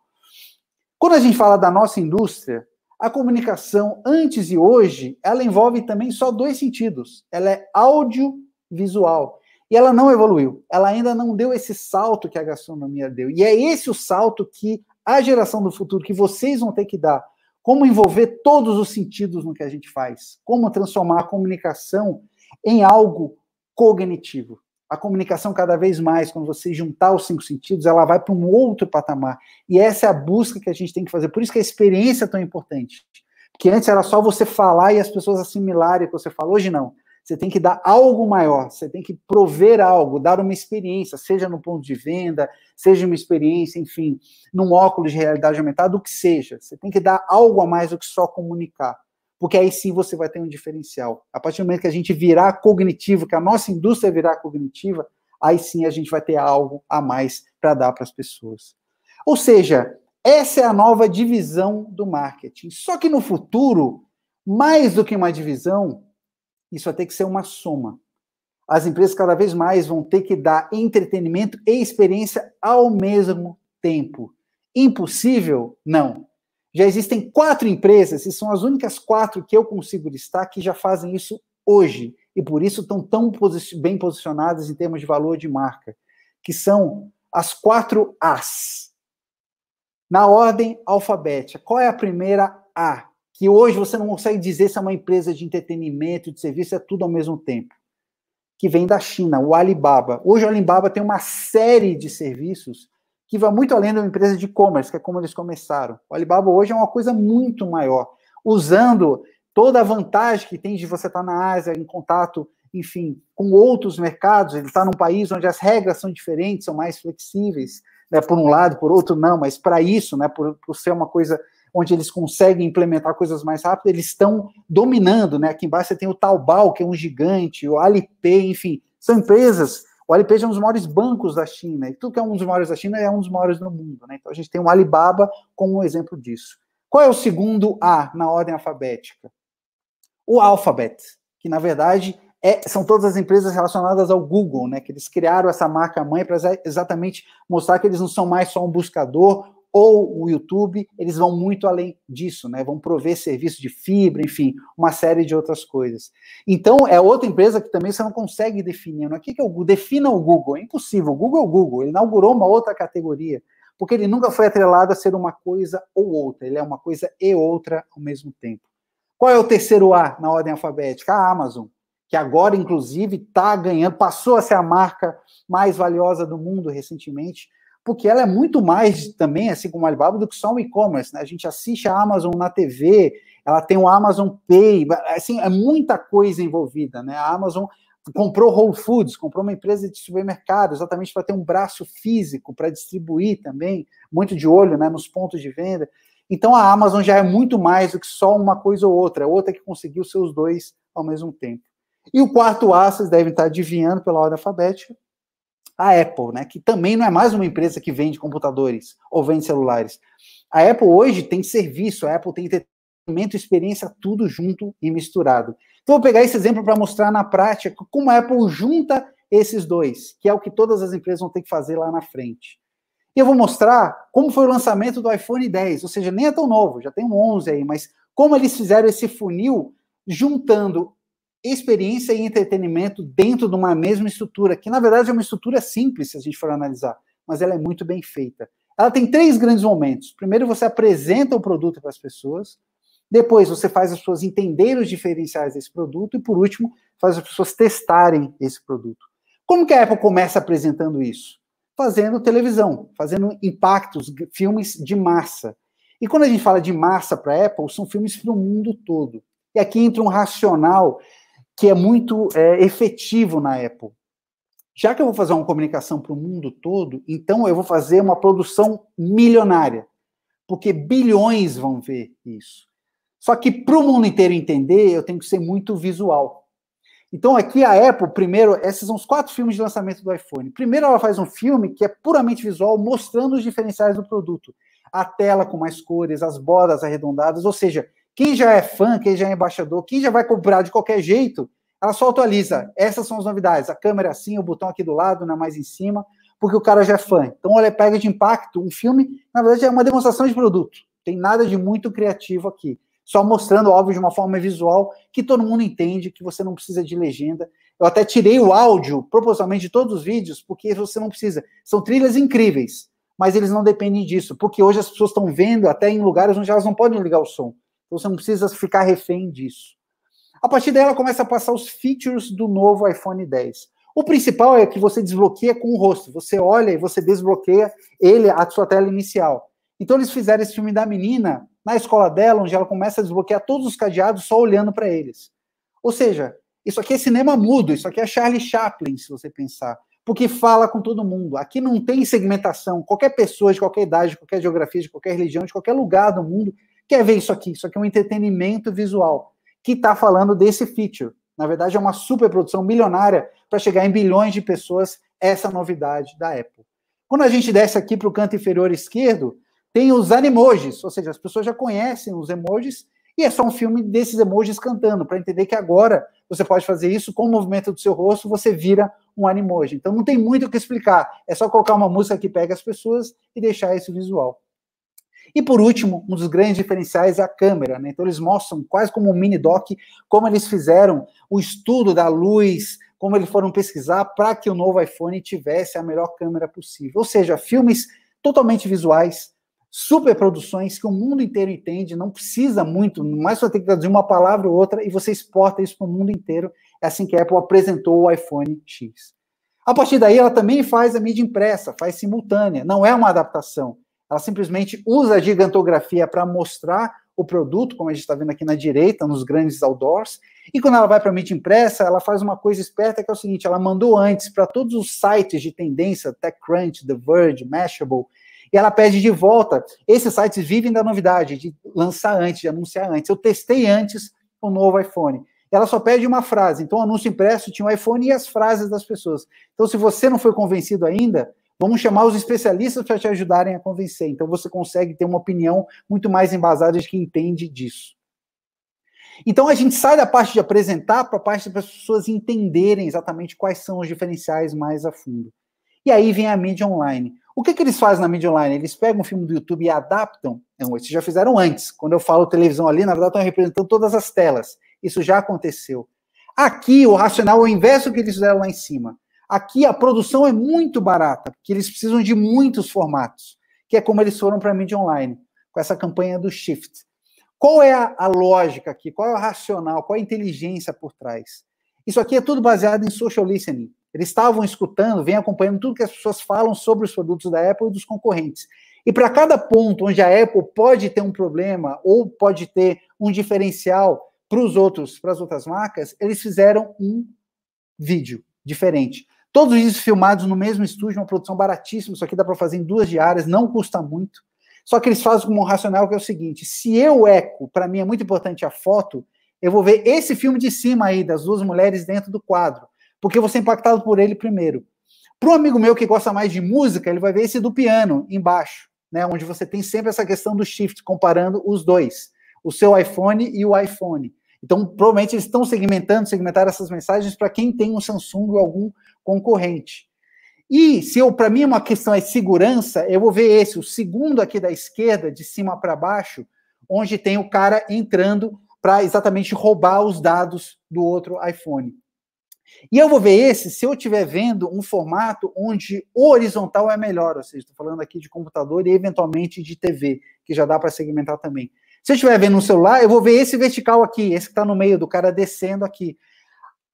Quando a gente fala da nossa indústria, a comunicação antes e hoje, ela envolve também só dois sentidos. Ela é audiovisual. E ela não evoluiu. Ela ainda não deu esse salto que a gastronomia deu. E é esse o salto que a geração do futuro, que vocês vão ter que dar. Como envolver todos os sentidos no que a gente faz. Como transformar a comunicação em algo cognitivo. A comunicação, cada vez mais, quando você juntar os cinco sentidos, ela vai para um outro patamar. E essa é a busca que a gente tem que fazer. Por isso que a experiência é tão importante. Porque antes era só você falar e as pessoas assimilarem o que você falou. Hoje não. Você tem que dar algo maior, você tem que prover algo, dar uma experiência, seja no ponto de venda, seja uma experiência, enfim, num óculos de realidade aumentada, o que seja. Você tem que dar algo a mais do que só comunicar porque aí sim você vai ter um diferencial. A partir do momento que a gente virar cognitivo, que a nossa indústria virar cognitiva, aí sim a gente vai ter algo a mais para dar para as pessoas. Ou seja, essa é a nova divisão do marketing. Só que no futuro, mais do que uma divisão, isso vai ter que ser uma soma. As empresas cada vez mais vão ter que dar entretenimento e experiência ao mesmo tempo. Impossível? Não. Já existem quatro empresas, e são as únicas quatro que eu consigo listar, que já fazem isso hoje, e por isso estão tão bem posicionadas em termos de valor de marca, que são as quatro As. Na ordem alfabética, qual é a primeira A? Que hoje você não consegue dizer se é uma empresa de entretenimento, de serviço, é tudo ao mesmo tempo. Que vem da China, o Alibaba. Hoje o Alibaba tem uma série de serviços que vai muito além de uma empresa de e-commerce, que é como eles começaram. O Alibaba hoje é uma coisa muito maior, usando toda a vantagem que tem de você estar na Ásia, em contato, enfim, com outros mercados, ele está num país onde as regras são diferentes, são mais flexíveis, né, por um lado, por outro não, mas para isso, né, por, por ser uma coisa onde eles conseguem implementar coisas mais rápido, eles estão dominando, né? Aqui embaixo você tem o Taobao, que é um gigante, o Alipay, enfim, são empresas o Alipay é um dos maiores bancos da China, e tudo que é um dos maiores da China é um dos maiores do mundo. Né? Então a gente tem o Alibaba como um exemplo disso. Qual é o segundo A na ordem alfabética? O Alphabet, que na verdade é, são todas as empresas relacionadas ao Google, né? Que eles criaram essa marca mãe para exatamente mostrar que eles não são mais só um buscador ou o YouTube, eles vão muito além disso, né? Vão prover serviço de fibra, enfim, uma série de outras coisas. Então, é outra empresa que também você não consegue definir. Não né? é que, que eu é defina o Google, é impossível. O Google é o Google, ele inaugurou uma outra categoria, porque ele nunca foi atrelado a ser uma coisa ou outra, ele é uma coisa e outra ao mesmo tempo. Qual é o terceiro A na ordem alfabética? A Amazon, que agora, inclusive, está ganhando, passou a ser a marca mais valiosa do mundo recentemente porque ela é muito mais também, assim como o Alibaba, do que só um e-commerce, né? A gente assiste a Amazon na TV, ela tem o Amazon Pay, assim, é muita coisa envolvida, né? A Amazon comprou Whole Foods, comprou uma empresa de supermercado, exatamente para ter um braço físico para distribuir também, muito de olho, né, nos pontos de venda. Então a Amazon já é muito mais do que só uma coisa ou outra, é outra que conseguiu seus dois ao mesmo tempo. E o quarto A, vocês devem estar adivinhando pela ordem alfabética, a Apple, né, que também não é mais uma empresa que vende computadores ou vende celulares. A Apple hoje tem serviço, a Apple tem entretenimento, experiência, tudo junto e misturado. Então, vou pegar esse exemplo para mostrar na prática como a Apple junta esses dois, que é o que todas as empresas vão ter que fazer lá na frente. E eu vou mostrar como foi o lançamento do iPhone 10, ou seja, nem é tão novo, já tem um 11 aí, mas como eles fizeram esse funil juntando experiência e entretenimento dentro de uma mesma estrutura, que na verdade é uma estrutura simples se a gente for analisar, mas ela é muito bem feita. Ela tem três grandes momentos. Primeiro, você apresenta o produto para as pessoas. Depois, você faz as pessoas entenderem os diferenciais desse produto. E, por último, faz as pessoas testarem esse produto. Como que a Apple começa apresentando isso? Fazendo televisão, fazendo impactos, filmes de massa. E quando a gente fala de massa para a Apple, são filmes para o mundo todo. E aqui entra um racional que é muito é, efetivo na Apple. Já que eu vou fazer uma comunicação para o mundo todo, então eu vou fazer uma produção milionária, porque bilhões vão ver isso. Só que para o mundo inteiro entender, eu tenho que ser muito visual. Então aqui a Apple, primeiro, esses são os quatro filmes de lançamento do iPhone. Primeiro ela faz um filme que é puramente visual, mostrando os diferenciais do produto. A tela com mais cores, as bordas arredondadas, ou seja, quem já é fã, quem já é embaixador, quem já vai comprar de qualquer jeito, ela só atualiza. Essas são as novidades. A câmera assim, o botão aqui do lado, não é mais em cima, porque o cara já é fã. Então, olha, pega de impacto. Um filme, na verdade, é uma demonstração de produto. Tem nada de muito criativo aqui. Só mostrando, óbvio, de uma forma visual que todo mundo entende, que você não precisa de legenda. Eu até tirei o áudio propositalmente de todos os vídeos, porque você não precisa. São trilhas incríveis, mas eles não dependem disso, porque hoje as pessoas estão vendo até em lugares onde elas não podem ligar o som. Então você não precisa ficar refém disso. A partir dela começa a passar os features do novo iPhone 10. O principal é que você desbloqueia com o rosto. Você olha e você desbloqueia ele, a sua tela inicial. Então, eles fizeram esse filme da menina na escola dela, onde ela começa a desbloquear todos os cadeados só olhando para eles. Ou seja, isso aqui é cinema mudo, isso aqui é Charlie Chaplin, se você pensar. Porque fala com todo mundo. Aqui não tem segmentação. Qualquer pessoa de qualquer idade, de qualquer geografia, de qualquer religião, de qualquer lugar do mundo quer ver isso aqui. Isso aqui é um entretenimento visual que está falando desse feature. Na verdade, é uma superprodução milionária para chegar em bilhões de pessoas essa é novidade da Apple. Quando a gente desce aqui para o canto inferior esquerdo, tem os animojis, ou seja, as pessoas já conhecem os emojis e é só um filme desses emojis cantando, para entender que agora você pode fazer isso com o movimento do seu rosto, você vira um animoji. Então não tem muito o que explicar, é só colocar uma música que pega as pessoas e deixar esse visual. E por último, um dos grandes diferenciais é a câmera, né? Então eles mostram quase como um mini doc como eles fizeram o estudo da luz, como eles foram pesquisar para que o novo iPhone tivesse a melhor câmera possível. Ou seja, filmes totalmente visuais, super produções que o mundo inteiro entende, não precisa muito, mais só tem que traduzir uma palavra ou outra e você exporta isso para o mundo inteiro. É assim que a Apple apresentou o iPhone X. A partir daí, ela também faz a mídia impressa, faz simultânea, não é uma adaptação ela simplesmente usa a gigantografia para mostrar o produto, como a gente está vendo aqui na direita, nos grandes outdoors. E quando ela vai para a mídia impressa, ela faz uma coisa esperta que é o seguinte: ela mandou antes para todos os sites de tendência, TechCrunch, The Verge, Mashable, e ela pede de volta. Esses sites vivem da novidade, de lançar antes, de anunciar antes. Eu testei antes o novo iPhone. Ela só pede uma frase. Então, o anúncio impresso tinha o um iPhone e as frases das pessoas. Então, se você não foi convencido ainda, Vamos chamar os especialistas para te ajudarem a convencer. Então você consegue ter uma opinião muito mais embasada de quem entende disso. Então a gente sai da parte de apresentar para a parte das pessoas entenderem exatamente quais são os diferenciais mais a fundo. E aí vem a mídia online. O que, que eles fazem na mídia online? Eles pegam um filme do YouTube e adaptam. Não, eles já fizeram antes. Quando eu falo televisão ali, na verdade, estão representando todas as telas. Isso já aconteceu. Aqui, o racional é o inverso do que eles fizeram lá em cima. Aqui a produção é muito barata, porque eles precisam de muitos formatos, que é como eles foram para a mídia online, com essa campanha do Shift. Qual é a, a lógica aqui? Qual é o racional? Qual é a inteligência por trás? Isso aqui é tudo baseado em social listening. Eles estavam escutando, vêm acompanhando tudo que as pessoas falam sobre os produtos da Apple e dos concorrentes. E para cada ponto onde a Apple pode ter um problema ou pode ter um diferencial para os outros, para as outras marcas, eles fizeram um vídeo diferente. Todos isso filmados no mesmo estúdio, uma produção baratíssima, isso aqui dá para fazer em duas diárias, não custa muito. Só que eles fazem com um racional que é o seguinte: se eu eco, para mim é muito importante a foto, eu vou ver esse filme de cima aí, das duas mulheres dentro do quadro, porque eu vou ser impactado por ele primeiro. Para um amigo meu que gosta mais de música, ele vai ver esse do piano embaixo, né, onde você tem sempre essa questão do shift, comparando os dois, o seu iPhone e o iPhone. Então, provavelmente eles estão segmentando, segmentar essas mensagens para quem tem um Samsung ou algum concorrente. E se eu, para mim, é uma questão é segurança, eu vou ver esse, o segundo aqui da esquerda, de cima para baixo, onde tem o cara entrando para exatamente roubar os dados do outro iPhone. E eu vou ver esse se eu estiver vendo um formato onde o horizontal é melhor, ou seja, estou falando aqui de computador e eventualmente de TV, que já dá para segmentar também. Se eu estiver vendo um celular, eu vou ver esse vertical aqui, esse que está no meio do cara descendo aqui.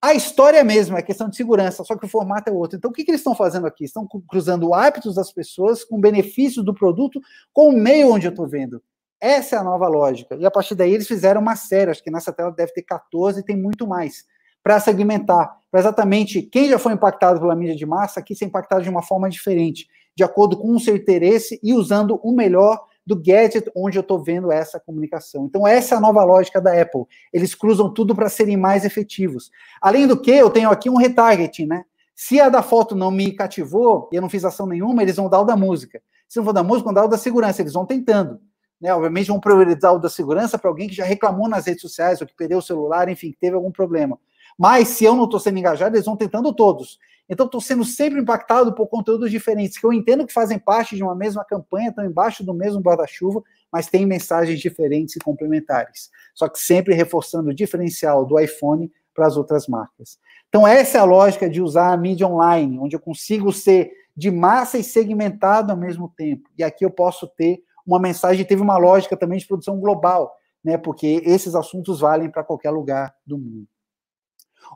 A história é a mesma, é questão de segurança, só que o formato é outro. Então, o que, que eles estão fazendo aqui? Estão cruzando hábitos das pessoas com benefício do produto com o meio onde eu estou vendo. Essa é a nova lógica. E a partir daí, eles fizeram uma série, acho que nessa tela deve ter 14 e tem muito mais, para segmentar, para exatamente quem já foi impactado pela mídia de massa, aqui ser impactado de uma forma diferente, de acordo com o seu interesse e usando o melhor do gadget onde eu estou vendo essa comunicação. Então, essa é a nova lógica da Apple. Eles cruzam tudo para serem mais efetivos. Além do que, eu tenho aqui um retargeting, né? Se a da foto não me cativou e eu não fiz ação nenhuma, eles vão dar o da música. Se não for da música, vão dar o da segurança. Eles vão tentando. Né, obviamente vão priorizar o da segurança para alguém que já reclamou nas redes sociais ou que perdeu o celular, enfim, que teve algum problema. Mas se eu não estou sendo engajado, eles vão tentando todos. Então, estou sendo sempre impactado por conteúdos diferentes, que eu entendo que fazem parte de uma mesma campanha, estão embaixo do mesmo guarda-chuva, mas têm mensagens diferentes e complementares. Só que sempre reforçando o diferencial do iPhone para as outras marcas. Então, essa é a lógica de usar a mídia online, onde eu consigo ser de massa e segmentado ao mesmo tempo. E aqui eu posso ter uma mensagem, teve uma lógica também de produção global, né? Porque esses assuntos valem para qualquer lugar do mundo.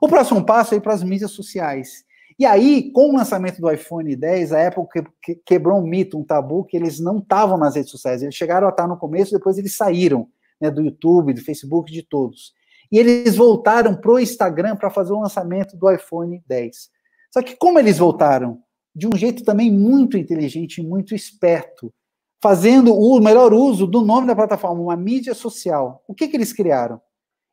O próximo passo é para as mídias sociais. E aí, com o lançamento do iPhone 10, a Apple quebrou um mito, um tabu, que eles não estavam nas redes sociais. Eles chegaram a estar tá no começo, depois eles saíram né, do YouTube, do Facebook, de todos. E eles voltaram para o Instagram para fazer o lançamento do iPhone 10. Só que como eles voltaram? De um jeito também muito inteligente, muito esperto, fazendo o melhor uso do nome da plataforma, uma mídia social. O que, que eles criaram?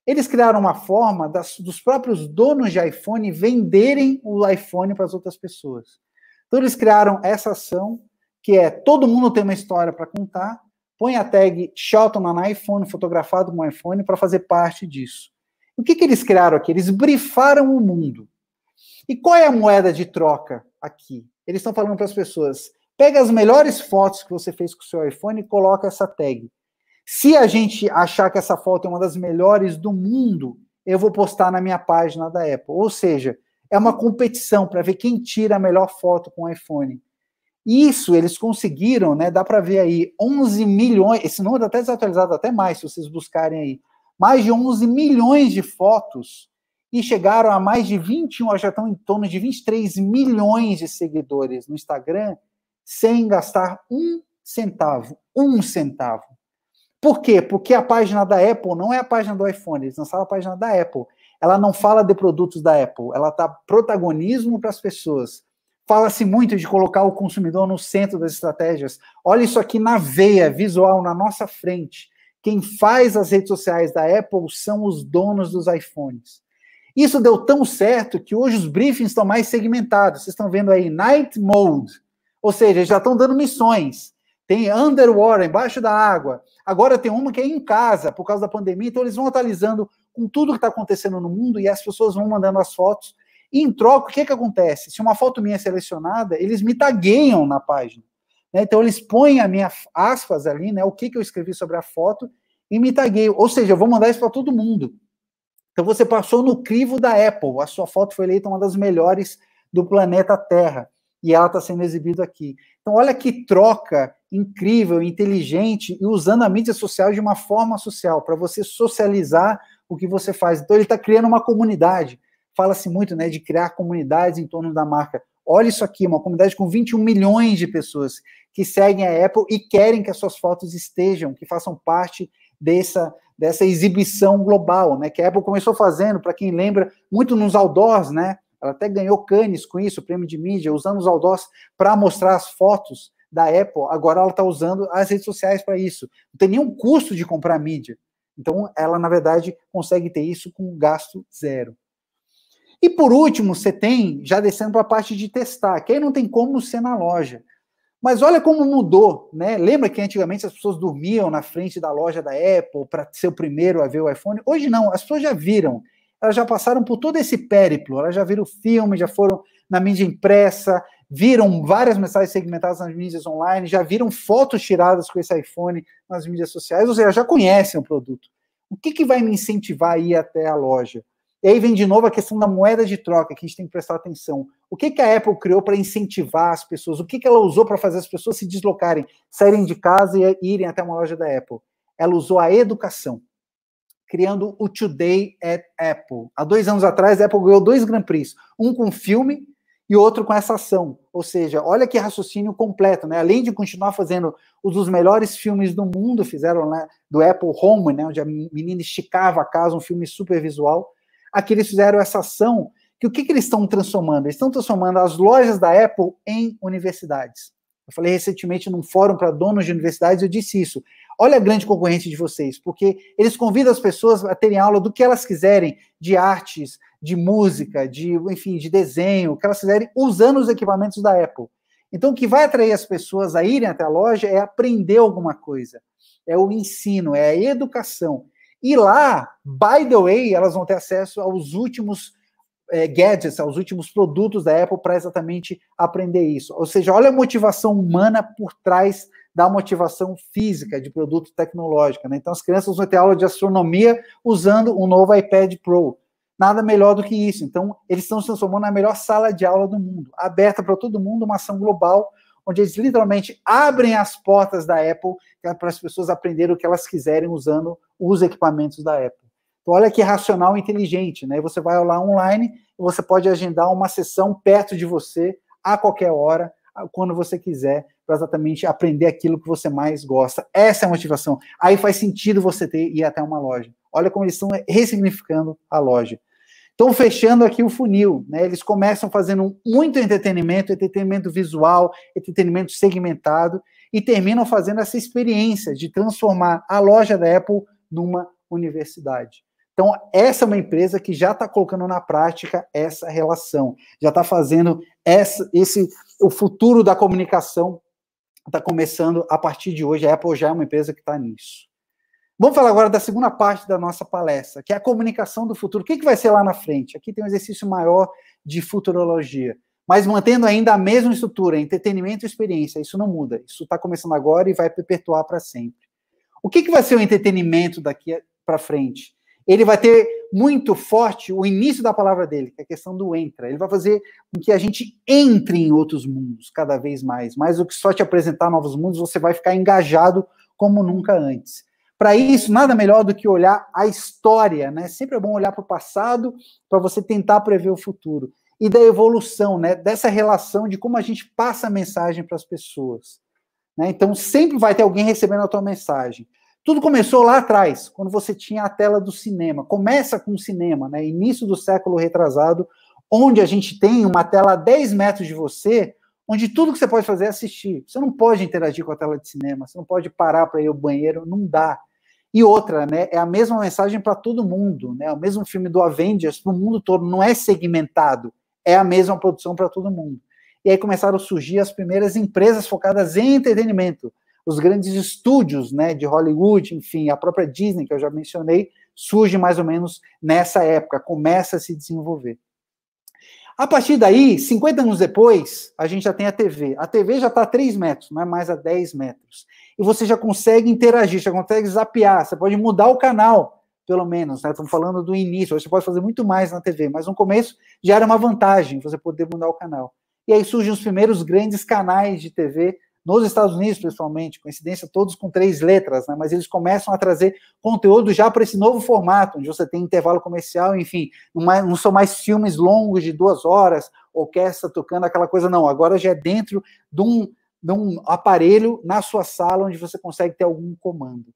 Eles criaram uma forma das, dos próprios donos de iPhone venderem o iPhone para as outras pessoas. Então, eles criaram essa ação, que é todo mundo tem uma história para contar, põe a tag Shelton na iPhone, fotografado com o iPhone, para fazer parte disso. O que, que eles criaram aqui? Eles brifaram o mundo. E qual é a moeda de troca aqui? Eles estão falando para as pessoas: pega as melhores fotos que você fez com o seu iPhone e coloca essa tag. Se a gente achar que essa foto é uma das melhores do mundo, eu vou postar na minha página da Apple. Ou seja, é uma competição para ver quem tira a melhor foto com o iPhone. Isso eles conseguiram, né? Dá para ver aí 11 milhões, esse número está até desatualizado até mais se vocês buscarem aí. Mais de 11 milhões de fotos e chegaram a mais de 21, já estão em torno de 23 milhões de seguidores no Instagram sem gastar um centavo, um centavo. Por quê? Porque a página da Apple não é a página do iPhone, eles lançaram a página da Apple. Ela não fala de produtos da Apple, ela tá protagonismo para as pessoas. Fala-se muito de colocar o consumidor no centro das estratégias. Olha isso aqui na veia visual, na nossa frente. Quem faz as redes sociais da Apple são os donos dos iPhones. Isso deu tão certo que hoje os briefings estão mais segmentados. Vocês estão vendo aí Night Mode, ou seja, já estão dando missões tem underwater, embaixo da água. Agora tem uma que é em casa, por causa da pandemia. Então eles vão atualizando com tudo que está acontecendo no mundo e as pessoas vão mandando as fotos. E em troca, o que, que acontece? Se uma foto minha é selecionada, eles me tagueiam na página. Né? Então eles põem a minha aspas ali, né? o que, que eu escrevi sobre a foto, e me tagueiam. Ou seja, eu vou mandar isso para todo mundo. Então você passou no crivo da Apple. A sua foto foi eleita uma das melhores do planeta Terra. E ela está sendo exibida aqui. Então, olha que troca incrível, inteligente e usando a mídia social de uma forma social, para você socializar o que você faz. Então, ele está criando uma comunidade. Fala-se muito né, de criar comunidades em torno da marca. Olha isso aqui, uma comunidade com 21 milhões de pessoas que seguem a Apple e querem que as suas fotos estejam, que façam parte dessa, dessa exibição global, né? Que a Apple começou fazendo, para quem lembra, muito nos outdoors, né? Ela até ganhou Cannes com isso, prêmio de mídia, usando os aldos para mostrar as fotos da Apple. Agora ela está usando as redes sociais para isso. Não tem nenhum custo de comprar mídia. Então, ela, na verdade, consegue ter isso com gasto zero. E por último, você tem, já descendo para a parte de testar, que aí não tem como ser na loja. Mas olha como mudou, né? Lembra que antigamente as pessoas dormiam na frente da loja da Apple para ser o primeiro a ver o iPhone? Hoje não, as pessoas já viram elas já passaram por todo esse périplo, elas já viram filme, já foram na mídia impressa, viram várias mensagens segmentadas nas mídias online, já viram fotos tiradas com esse iPhone nas mídias sociais, ou seja, já conhecem o produto. O que, que vai me incentivar a ir até a loja? E aí vem de novo a questão da moeda de troca, que a gente tem que prestar atenção. O que, que a Apple criou para incentivar as pessoas? O que, que ela usou para fazer as pessoas se deslocarem, saírem de casa e irem até uma loja da Apple? Ela usou a educação criando o Today at Apple. Há dois anos atrás, a Apple ganhou dois Grand Prix, um com filme e outro com essa ação. Ou seja, olha que raciocínio completo, né? Além de continuar fazendo um dos melhores filmes do mundo, fizeram né, do Apple Home, né, onde a menina esticava a casa, um filme super visual. Aqui eles fizeram essa ação, que o que, que eles estão transformando? Eles estão transformando as lojas da Apple em universidades. Eu falei recentemente num fórum para donos de universidades, eu disse isso. Olha a grande concorrente de vocês, porque eles convidam as pessoas a terem aula do que elas quiserem, de artes, de música, de, enfim, de desenho, o que elas quiserem, usando os equipamentos da Apple. Então, o que vai atrair as pessoas a irem até a loja é aprender alguma coisa, é o ensino, é a educação. E lá, by the way, elas vão ter acesso aos últimos é, gadgets, aos últimos produtos da Apple para exatamente aprender isso. Ou seja, olha a motivação humana por trás da motivação física de produto tecnológico. Né? Então, as crianças vão ter aula de astronomia usando um novo iPad Pro. Nada melhor do que isso. Então, eles estão se transformando na melhor sala de aula do mundo, aberta para todo mundo, uma ação global, onde eles literalmente abrem as portas da Apple tá? para as pessoas aprenderem o que elas quiserem usando os equipamentos da Apple. Então, olha que racional e inteligente, né? Você vai lá online, você pode agendar uma sessão perto de você, a qualquer hora, quando você quiser, para exatamente aprender aquilo que você mais gosta. Essa é a motivação. Aí faz sentido você ter ir até uma loja. Olha como eles estão ressignificando a loja. Estão fechando aqui o funil, né? Eles começam fazendo muito entretenimento, entretenimento visual, entretenimento segmentado e terminam fazendo essa experiência de transformar a loja da Apple numa universidade. Então, essa é uma empresa que já está colocando na prática essa relação, já está fazendo essa, esse o futuro da comunicação está começando a partir de hoje. A Apple já é uma empresa que está nisso. Vamos falar agora da segunda parte da nossa palestra, que é a comunicação do futuro. O que, que vai ser lá na frente? Aqui tem um exercício maior de futurologia, mas mantendo ainda a mesma estrutura, entretenimento e experiência. Isso não muda. Isso está começando agora e vai perpetuar para sempre. O que, que vai ser o entretenimento daqui para frente? ele vai ter muito forte o início da palavra dele, que é a questão do entra. Ele vai fazer com que a gente entre em outros mundos cada vez mais. Mais do que só te apresentar novos mundos, você vai ficar engajado como nunca antes. Para isso, nada melhor do que olhar a história, né? Sempre é bom olhar para o passado para você tentar prever o futuro. E da evolução, né? Dessa relação de como a gente passa a mensagem para as pessoas. Né? Então, sempre vai ter alguém recebendo a tua mensagem. Tudo começou lá atrás, quando você tinha a tela do cinema. Começa com o cinema, né? Início do século retrasado, onde a gente tem uma tela a 10 metros de você, onde tudo que você pode fazer é assistir. Você não pode interagir com a tela de cinema, você não pode parar para ir ao banheiro, não dá. E outra, né? É a mesma mensagem para todo mundo, né? É o mesmo filme do Avengers para o mundo todo, não é segmentado, é a mesma produção para todo mundo. E aí começaram a surgir as primeiras empresas focadas em entretenimento os grandes estúdios né, de Hollywood, enfim, a própria Disney, que eu já mencionei, surge mais ou menos nessa época, começa a se desenvolver. A partir daí, 50 anos depois, a gente já tem a TV. A TV já está a 3 metros, não é mais a 10 metros. E você já consegue interagir, já consegue zapear, você pode mudar o canal, pelo menos. Né? Estamos falando do início, você pode fazer muito mais na TV, mas no começo já era uma vantagem você poder mudar o canal. E aí surgem os primeiros grandes canais de TV nos Estados Unidos, principalmente, coincidência, todos com três letras, né? mas eles começam a trazer conteúdo já para esse novo formato, onde você tem intervalo comercial, enfim, não são mais filmes longos de duas horas, orquestra tocando aquela coisa, não, agora já é dentro de um, de um aparelho na sua sala, onde você consegue ter algum comando.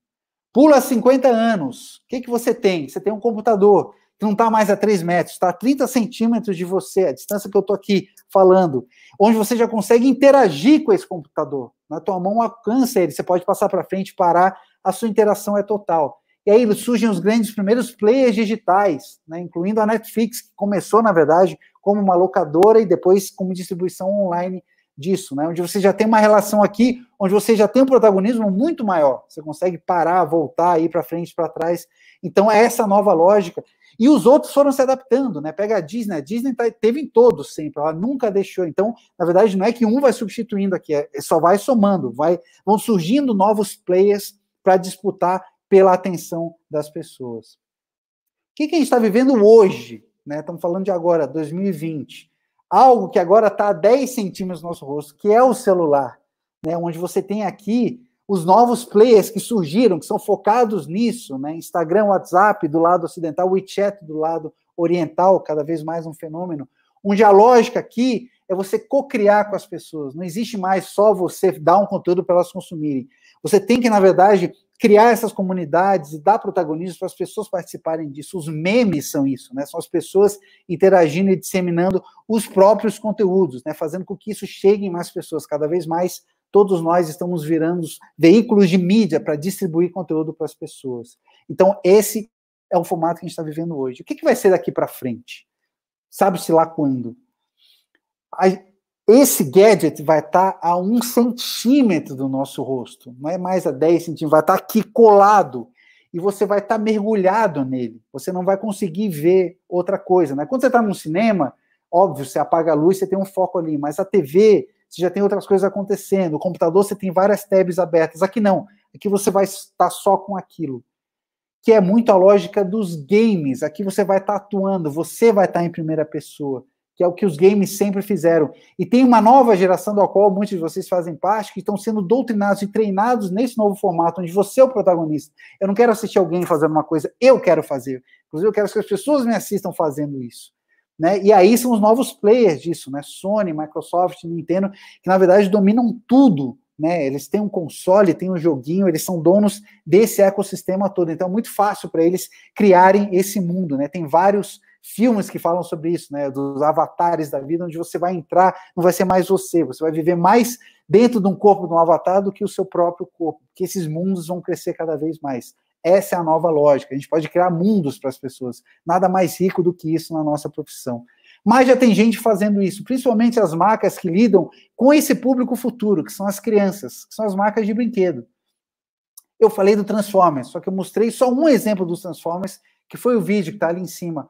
Pula 50 anos, o que, que você tem? Você tem um computador, que não está mais a 3 metros, está a 30 centímetros de você, a distância que eu estou aqui, falando, onde você já consegue interagir com esse computador. Na tua mão alcança ele, você pode passar para frente, parar, a sua interação é total. E aí surgem os grandes primeiros players digitais, né, incluindo a Netflix, que começou, na verdade, como uma locadora e depois como distribuição online disso, né, onde você já tem uma relação aqui, onde você já tem um protagonismo muito maior. Você consegue parar, voltar, ir para frente, para trás. Então, é essa nova lógica e os outros foram se adaptando, né? Pega a Disney, a Disney tá, teve em todos sempre, ela nunca deixou. Então, na verdade, não é que um vai substituindo aqui, é, só vai somando, vai, vão surgindo novos players para disputar pela atenção das pessoas. O que, que a gente está vivendo hoje? Né? Estamos falando de agora, 2020. Algo que agora está a 10 centímetros do nosso rosto, que é o celular, né? onde você tem aqui os novos players que surgiram, que são focados nisso, né? Instagram, WhatsApp do lado ocidental, WeChat do lado oriental, cada vez mais um fenômeno. Onde a lógica aqui é você co-criar com as pessoas. Não existe mais só você dar um conteúdo para elas consumirem. Você tem que, na verdade, criar essas comunidades e dar protagonismo para as pessoas participarem disso. Os memes são isso, né? São as pessoas interagindo e disseminando os próprios conteúdos, né? Fazendo com que isso chegue em mais pessoas, cada vez mais todos nós estamos virando veículos de mídia para distribuir conteúdo para as pessoas. Então, esse é o formato que a gente está vivendo hoje. O que, que vai ser daqui para frente? Sabe-se lá quando. Esse gadget vai estar tá a um centímetro do nosso rosto, não é mais a 10 centímetros, vai estar tá aqui colado e você vai estar tá mergulhado nele. Você não vai conseguir ver outra coisa. Né? Quando você está no cinema, óbvio, você apaga a luz, você tem um foco ali, mas a TV você já tem outras coisas acontecendo. O computador você tem várias tabs abertas. Aqui não. Aqui você vai estar só com aquilo. Que é muito a lógica dos games. Aqui você vai estar atuando, você vai estar em primeira pessoa, que é o que os games sempre fizeram. E tem uma nova geração da qual muitos de vocês fazem parte, que estão sendo doutrinados e treinados nesse novo formato, onde você é o protagonista. Eu não quero assistir alguém fazendo uma coisa, eu quero fazer. Inclusive, eu quero que as pessoas me assistam fazendo isso. Né? E aí são os novos players disso, né? Sony, Microsoft, Nintendo, que na verdade dominam tudo né, eles têm um console, têm um joguinho, eles são donos desse ecossistema todo. Então é muito fácil para eles criarem esse mundo, né? Tem vários filmes que falam sobre isso, né? Dos avatares da vida, onde você vai entrar, não vai ser mais você, você vai viver mais dentro de um corpo de um avatar do que o seu próprio corpo, porque esses mundos vão crescer cada vez mais. Essa é a nova lógica. A gente pode criar mundos para as pessoas. Nada mais rico do que isso na nossa profissão. Mas já tem gente fazendo isso, principalmente as marcas que lidam com esse público futuro, que são as crianças, que são as marcas de brinquedo. Eu falei do Transformers, só que eu mostrei só um exemplo dos Transformers, que foi o vídeo que está ali em cima.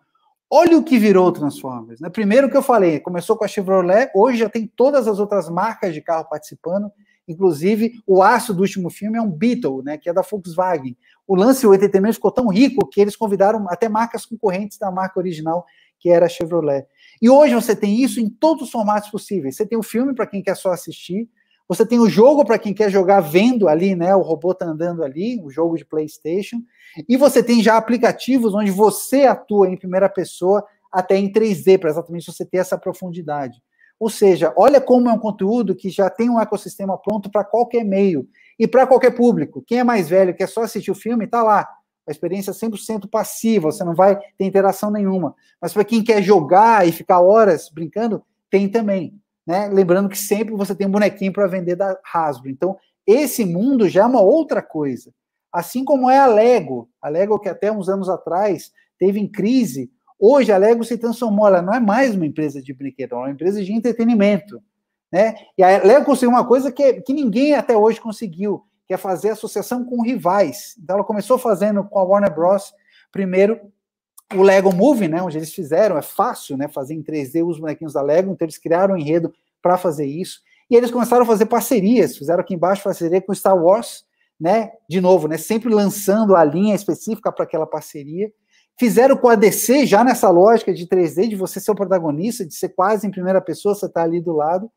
Olha o que virou o Transformers. Né? Primeiro que eu falei, começou com a Chevrolet, hoje já tem todas as outras marcas de carro participando, Inclusive, o aço do último filme é um Beetle, né, que é da Volkswagen. O lance, o entretenimento ficou tão rico que eles convidaram até marcas concorrentes da marca original, que era a Chevrolet. E hoje você tem isso em todos os formatos possíveis. Você tem o filme para quem quer só assistir, você tem o jogo para quem quer jogar vendo ali, né? O robô tá andando ali, o jogo de PlayStation. E você tem já aplicativos onde você atua em primeira pessoa até em 3D, para exatamente você ter essa profundidade. Ou seja, olha como é um conteúdo que já tem um ecossistema pronto para qualquer meio e para qualquer público. Quem é mais velho, quer só assistir o filme, está lá. A experiência é 100% passiva, você não vai ter interação nenhuma. Mas para quem quer jogar e ficar horas brincando, tem também. Né? Lembrando que sempre você tem um bonequinho para vender da Hasbro. Então, esse mundo já é uma outra coisa. Assim como é a Lego. A Lego, que até uns anos atrás teve em crise Hoje a Lego se transformou, ela não é mais uma empresa de brinquedo, ela é uma empresa de entretenimento. Né? E a Lego conseguiu uma coisa que, que ninguém até hoje conseguiu, que é fazer associação com rivais. Então ela começou fazendo com a Warner Bros. primeiro o Lego Movie, né, onde eles fizeram, é fácil, né, fazer em 3D os bonequinhos da Lego, então eles criaram um enredo para fazer isso. E eles começaram a fazer parcerias, fizeram aqui embaixo parceria com Star Wars, né, de novo, né, sempre lançando a linha específica para aquela parceria. Fizeram com a DC já nessa lógica de 3D, de você ser o protagonista, de ser quase em primeira pessoa, você estar tá ali do lado.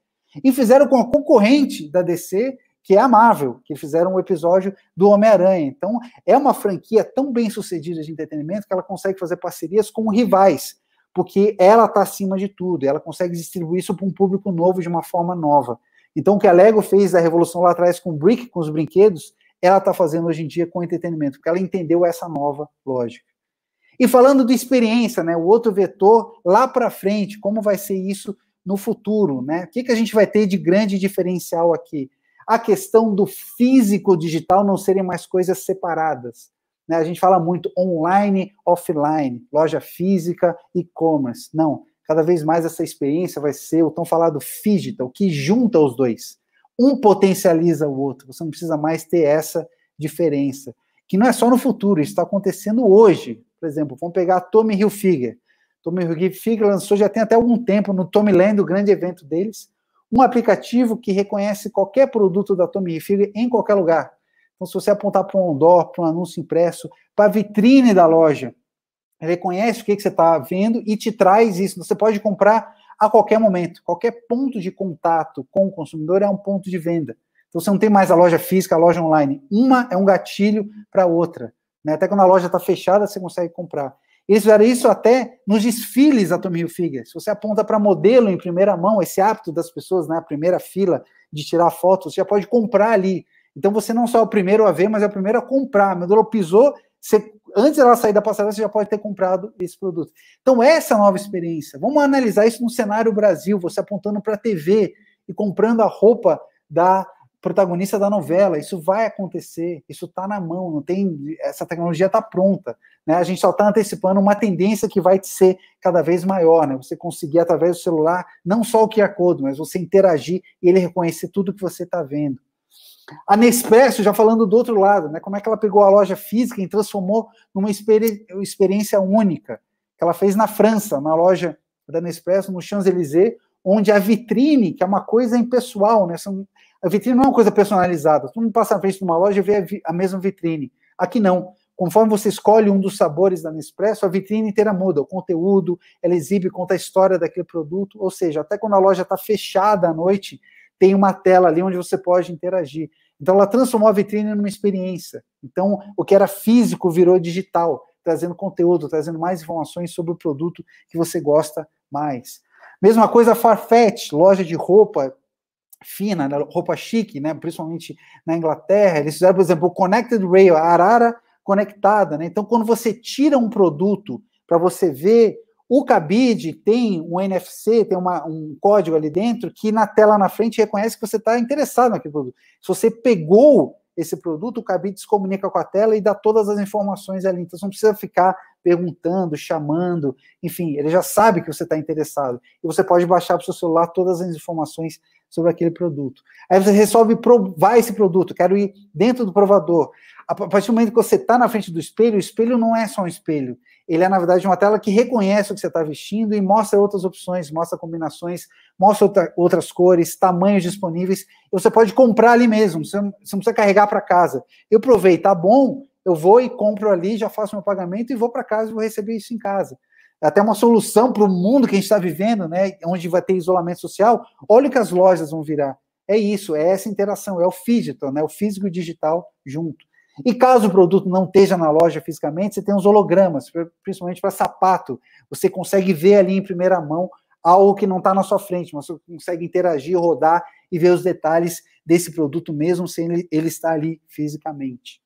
E fizeram com a concorrente da DC, que é a Marvel, que fizeram um episódio do Homem-Aranha. Então, é uma franquia tão bem sucedida de entretenimento que ela consegue fazer parcerias com rivais, porque ela está acima de tudo, ela consegue distribuir isso para um público novo de uma forma nova. Então, o que a Lego fez da revolução lá atrás com o Brick, com os brinquedos, ela está fazendo hoje em dia com entretenimento, porque ela entendeu essa nova lógica. E falando de experiência, né, o outro vetor lá para frente, como vai ser isso no futuro, né? O que, que a gente vai ter de grande diferencial aqui? A questão do físico digital não serem mais coisas separadas. Né? A gente fala muito online, offline, loja física, e-commerce. Não, cada vez mais essa experiência vai ser o tão falado digital, que junta os dois. Um potencializa o outro. Você não precisa mais ter essa diferença. Que não é só no futuro, isso está acontecendo hoje. Por exemplo, vamos pegar Tommy Hilfiger. Tommy Hilfiger lançou já tem até algum tempo no Tommy Land o grande evento deles, um aplicativo que reconhece qualquer produto da Tommy Hilfiger em qualquer lugar. Então, se você apontar para um ondor, para um anúncio impresso, para a vitrine da loja, reconhece o que, que você está vendo e te traz isso. Você pode comprar a qualquer momento. Qualquer ponto de contato com o consumidor é um ponto de venda. Então, você não tem mais a loja física, a loja online. Uma é um gatilho para a outra. Né? Até quando a loja está fechada, você consegue comprar. Eles fizeram isso até nos desfiles da Tommy Hilfiger. Se você aponta para modelo em primeira mão, esse hábito das pessoas na né? primeira fila de tirar fotos, você já pode comprar ali. Então você não só é o primeiro a ver, mas é o primeiro a comprar. A modelo pisou, você, antes dela sair da passarela, você já pode ter comprado esse produto. Então essa nova experiência. Vamos analisar isso no cenário Brasil, você apontando para a TV e comprando a roupa da protagonista da novela. Isso vai acontecer, isso está na mão, não tem essa tecnologia está pronta. Né? A gente só está antecipando uma tendência que vai ser cada vez maior. Né? Você conseguir através do celular não só o QR code, mas você interagir e ele reconhecer tudo que você está vendo. A Nespresso, já falando do outro lado, né? como é que ela pegou a loja física e transformou numa experi experiência única, que ela fez na França, na loja da Nespresso, no Champs-Élysées, onde a vitrine, que é uma coisa impessoal, né? São, a vitrine não é uma coisa personalizada. Todo mundo passa na frente de uma loja e vê a, a mesma vitrine. Aqui não. Conforme você escolhe um dos sabores da Nespresso, a vitrine inteira muda, o conteúdo, ela exibe, conta a história daquele produto, ou seja, até quando a loja está fechada à noite, tem uma tela ali onde você pode interagir. Então ela transformou a vitrine numa experiência. Então o que era físico virou digital, trazendo conteúdo, trazendo mais informações sobre o produto que você gosta mais. Mesma coisa a Farfetch, loja de roupa, fina, na né, roupa chique, né? principalmente na Inglaterra. Eles fizeram, por exemplo, o Connected Rail, a arara conectada. Né? Então, quando você tira um produto para você ver, o cabide tem um NFC, tem uma, um código ali dentro que na tela na frente reconhece que você está interessado naquele produto. Se você pegou esse produto, o cabide se comunica com a tela e dá todas as informações ali. Então, você não precisa ficar perguntando, chamando, enfim, ele já sabe que você está interessado. E você pode baixar para o seu celular todas as informações sobre aquele produto. Aí você resolve provar esse produto, quero ir dentro do provador. A partir do momento que você está na frente do espelho, o espelho não é só um espelho. Ele é, na verdade, uma tela que reconhece o que você está vestindo e mostra outras opções, mostra combinações, mostra outra, outras cores, tamanhos disponíveis. você pode comprar ali mesmo, você não, você não precisa carregar para casa. Eu provei, tá bom, eu vou e compro ali, já faço meu pagamento e vou para casa e vou receber isso em casa. É até uma solução para o mundo que a gente está vivendo, né? Onde vai ter isolamento social. Olha que as lojas vão virar. É isso, é essa interação, é o físico, né? O físico e o digital junto. E caso o produto não esteja na loja fisicamente, você tem os hologramas, principalmente para sapato. Você consegue ver ali em primeira mão algo que não está na sua frente, mas você consegue interagir, rodar e ver os detalhes desse produto mesmo sem ele estar ali fisicamente.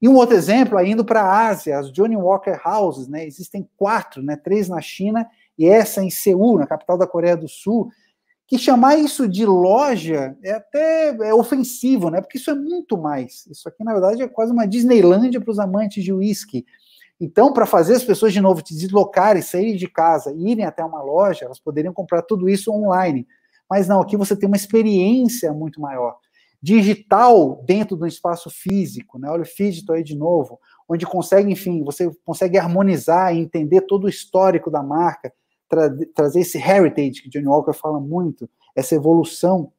E um outro exemplo, indo para a Ásia, as Johnny Walker Houses, né? Existem quatro, né? Três na China e essa em Seul, na capital da Coreia do Sul. Que chamar isso de loja é até é ofensivo, né? Porque isso é muito mais. Isso aqui, na verdade, é quase uma Disneylândia para os amantes de uísque. Então, para fazer as pessoas de novo deslocarem, saírem de casa e irem até uma loja, elas poderiam comprar tudo isso online. Mas não, aqui você tem uma experiência muito maior digital dentro do espaço físico, né? Olha o físico aí de novo, onde consegue, enfim, você consegue harmonizar e entender todo o histórico da marca, tra trazer esse heritage que Johnny Walker fala muito, essa evolução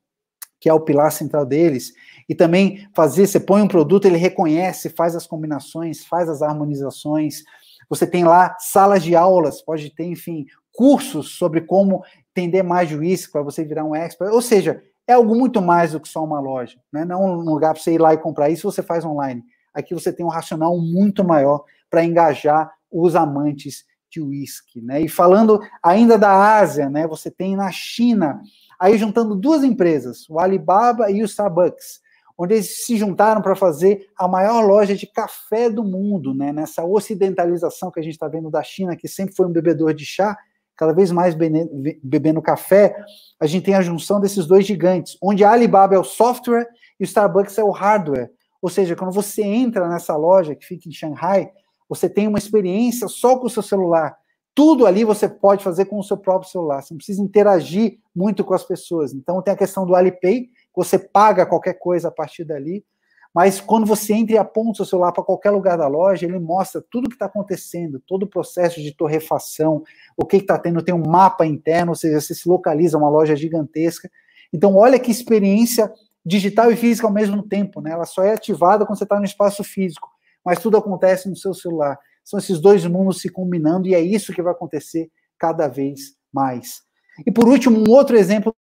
que é o pilar central deles, e também fazer, você põe um produto, ele reconhece, faz as combinações, faz as harmonizações. Você tem lá salas de aulas, pode ter, enfim, cursos sobre como entender mais juízo para você virar um expert. Ou seja, é algo muito mais do que só uma loja. Né? Não é um lugar para você ir lá e comprar. Isso você faz online. Aqui você tem um racional muito maior para engajar os amantes de uísque. Né? E falando ainda da Ásia, né? você tem na China, aí juntando duas empresas, o Alibaba e o Starbucks, onde eles se juntaram para fazer a maior loja de café do mundo, né? nessa ocidentalização que a gente está vendo da China, que sempre foi um bebedor de chá, cada vez mais bebendo café, a gente tem a junção desses dois gigantes, onde a Alibaba é o software e o Starbucks é o hardware. Ou seja, quando você entra nessa loja que fica em Xangai, você tem uma experiência só com o seu celular. Tudo ali você pode fazer com o seu próprio celular. Você não precisa interagir muito com as pessoas. Então tem a questão do Alipay, você paga qualquer coisa a partir dali. Mas quando você entra e aponta o celular para qualquer lugar da loja, ele mostra tudo o que está acontecendo, todo o processo de torrefação, o que está tendo, tem um mapa interno, ou seja, você se localiza, uma loja gigantesca. Então, olha que experiência digital e física ao mesmo tempo, né? Ela só é ativada quando você está no espaço físico, mas tudo acontece no seu celular. São esses dois mundos se combinando e é isso que vai acontecer cada vez mais. E por último, um outro exemplo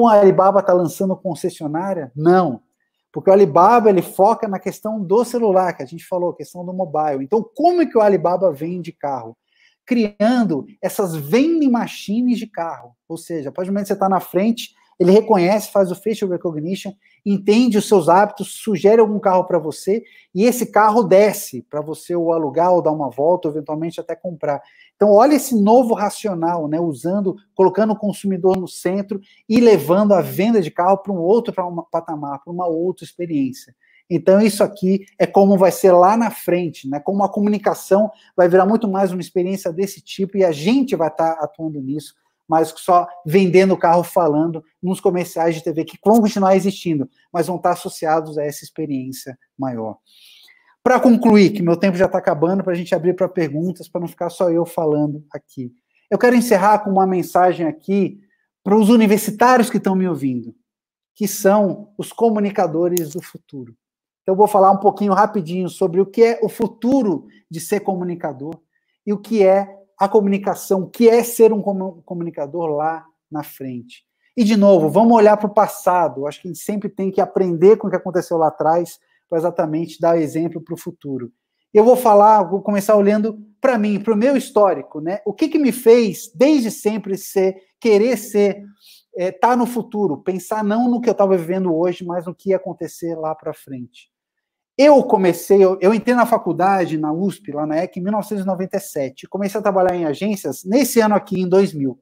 O Alibaba está lançando concessionária? Não. Porque o Alibaba ele foca na questão do celular, que a gente falou, questão do mobile. Então, como é que o Alibaba vende carro? Criando essas vending machines de carro. Ou seja, a partir do momento que você está na frente, ele reconhece, faz o facial recognition, entende os seus hábitos, sugere algum carro para você e esse carro desce para você ou alugar ou dar uma volta, ou eventualmente até comprar. Então, olha esse novo racional, né, usando, colocando o consumidor no centro e levando a venda de carro para um outro pra um patamar, para uma outra experiência. Então, isso aqui é como vai ser lá na frente, né? Como a comunicação vai virar muito mais uma experiência desse tipo e a gente vai estar tá atuando nisso, mas só vendendo o carro falando nos comerciais de TV que vão continuar existindo, mas vão estar tá associados a essa experiência maior. Para concluir, que meu tempo já está acabando, para a gente abrir para perguntas, para não ficar só eu falando aqui. Eu quero encerrar com uma mensagem aqui para os universitários que estão me ouvindo, que são os comunicadores do futuro. Então, eu vou falar um pouquinho rapidinho sobre o que é o futuro de ser comunicador e o que é a comunicação, o que é ser um comunicador lá na frente. E, de novo, vamos olhar para o passado. Acho que a gente sempre tem que aprender com o que aconteceu lá atrás para exatamente dar exemplo para o futuro. Eu vou falar, vou começar olhando para mim, para o meu histórico, né? O que, que me fez desde sempre ser, querer ser, estar é, tá no futuro, pensar não no que eu estava vivendo hoje, mas no que ia acontecer lá para frente. Eu comecei, eu, eu, entrei na faculdade, na USP, lá na EC, em 1997. Comecei a trabalhar em agências nesse ano aqui, em 2000.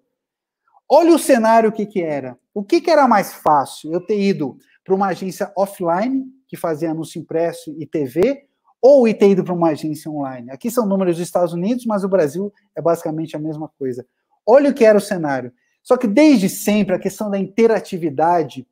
Olha o cenário que, que era. O que, que era mais fácil? Eu ter ido para uma agência offline, que fazia anúncio impresso e TV, ou e ter ido para uma agência online. Aqui são números dos Estados Unidos, mas o Brasil é basicamente a mesma coisa. Olha o que era o cenário. Só que desde sempre a questão da interatividade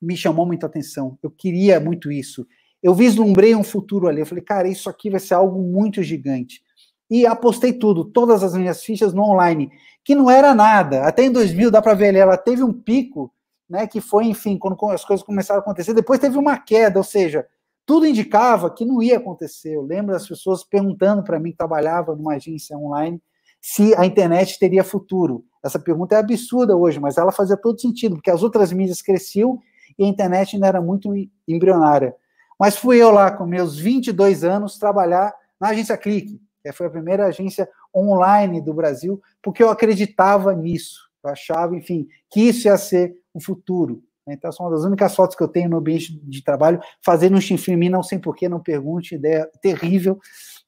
me chamou muita atenção. Eu queria muito isso. Eu vislumbrei um futuro ali. Eu falei, cara, isso aqui vai ser algo muito gigante. E apostei tudo, todas as minhas fichas no online, que não era nada. Até em 2000, dá para ver ali, ela teve um pico né, que foi, enfim, quando as coisas começaram a acontecer. Depois teve uma queda, ou seja, tudo indicava que não ia acontecer. Eu lembro das pessoas perguntando para mim, que trabalhava numa agência online, se a internet teria futuro. Essa pergunta é absurda hoje, mas ela fazia todo sentido, porque as outras mídias cresciam e a internet ainda era muito embrionária. Mas fui eu lá, com meus 22 anos, trabalhar na agência Clique, que foi a primeira agência online do Brasil, porque eu acreditava nisso. Eu achava, enfim, que isso ia ser o futuro. Né? Então, são é uma das únicas fotos que eu tenho no ambiente de trabalho, fazendo um chinfrim, não sei porquê, não pergunte, ideia terrível,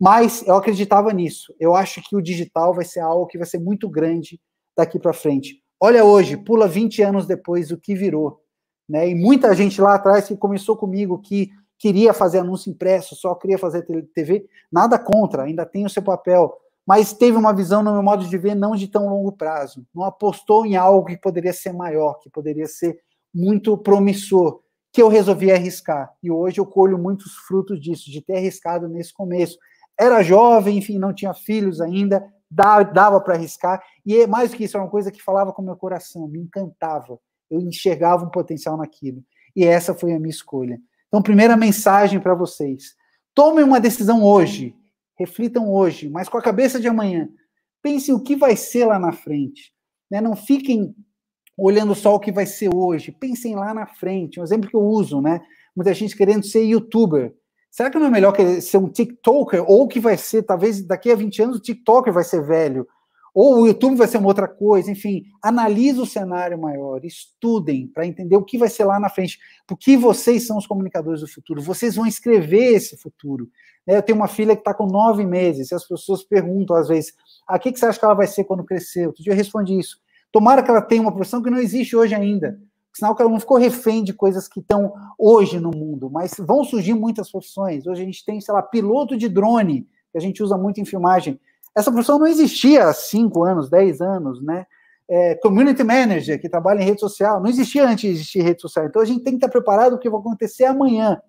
mas eu acreditava nisso. Eu acho que o digital vai ser algo que vai ser muito grande daqui para frente. Olha hoje, pula 20 anos depois, o que virou. Né? E muita gente lá atrás que começou comigo, que queria fazer anúncio impresso, só queria fazer TV, nada contra, ainda tem o seu papel, mas teve uma visão, no meu modo de ver, não de tão longo prazo. Não apostou em algo que poderia ser maior, que poderia ser muito promissor, que eu resolvi arriscar. E hoje eu colho muitos frutos disso, de ter arriscado nesse começo. Era jovem, enfim, não tinha filhos ainda, dava para arriscar. E é mais do que isso, era uma coisa que falava com o meu coração, me encantava. Eu enxergava um potencial naquilo. E essa foi a minha escolha. Então, primeira mensagem para vocês: tomem uma decisão hoje reflitam hoje, mas com a cabeça de amanhã. Pensem o que vai ser lá na frente. Né? Não fiquem olhando só o que vai ser hoje. Pensem lá na frente. Um exemplo que eu uso, né? Muita gente querendo ser youtuber. Será que não é melhor ser um TikToker ou que vai ser, talvez daqui a 20 anos o TikToker vai ser velho? ou o YouTube vai ser uma outra coisa, enfim, analise o cenário maior, estudem para entender o que vai ser lá na frente, porque vocês são os comunicadores do futuro, vocês vão escrever esse futuro. É, eu tenho uma filha que está com nove meses, e as pessoas perguntam às vezes, ah, o que você acha que ela vai ser quando crescer? Outro dia eu respondi isso. Tomara que ela tenha uma profissão que não existe hoje ainda, sinal que ela não ficou refém de coisas que estão hoje no mundo, mas vão surgir muitas profissões. Hoje a gente tem, sei lá, piloto de drone, que a gente usa muito em filmagem, essa profissão não existia há 5 anos, 10 anos, né? É, community manager, que trabalha em rede social, não existia antes de existir rede social. Então a gente tem que estar preparado para o que vai acontecer amanhã,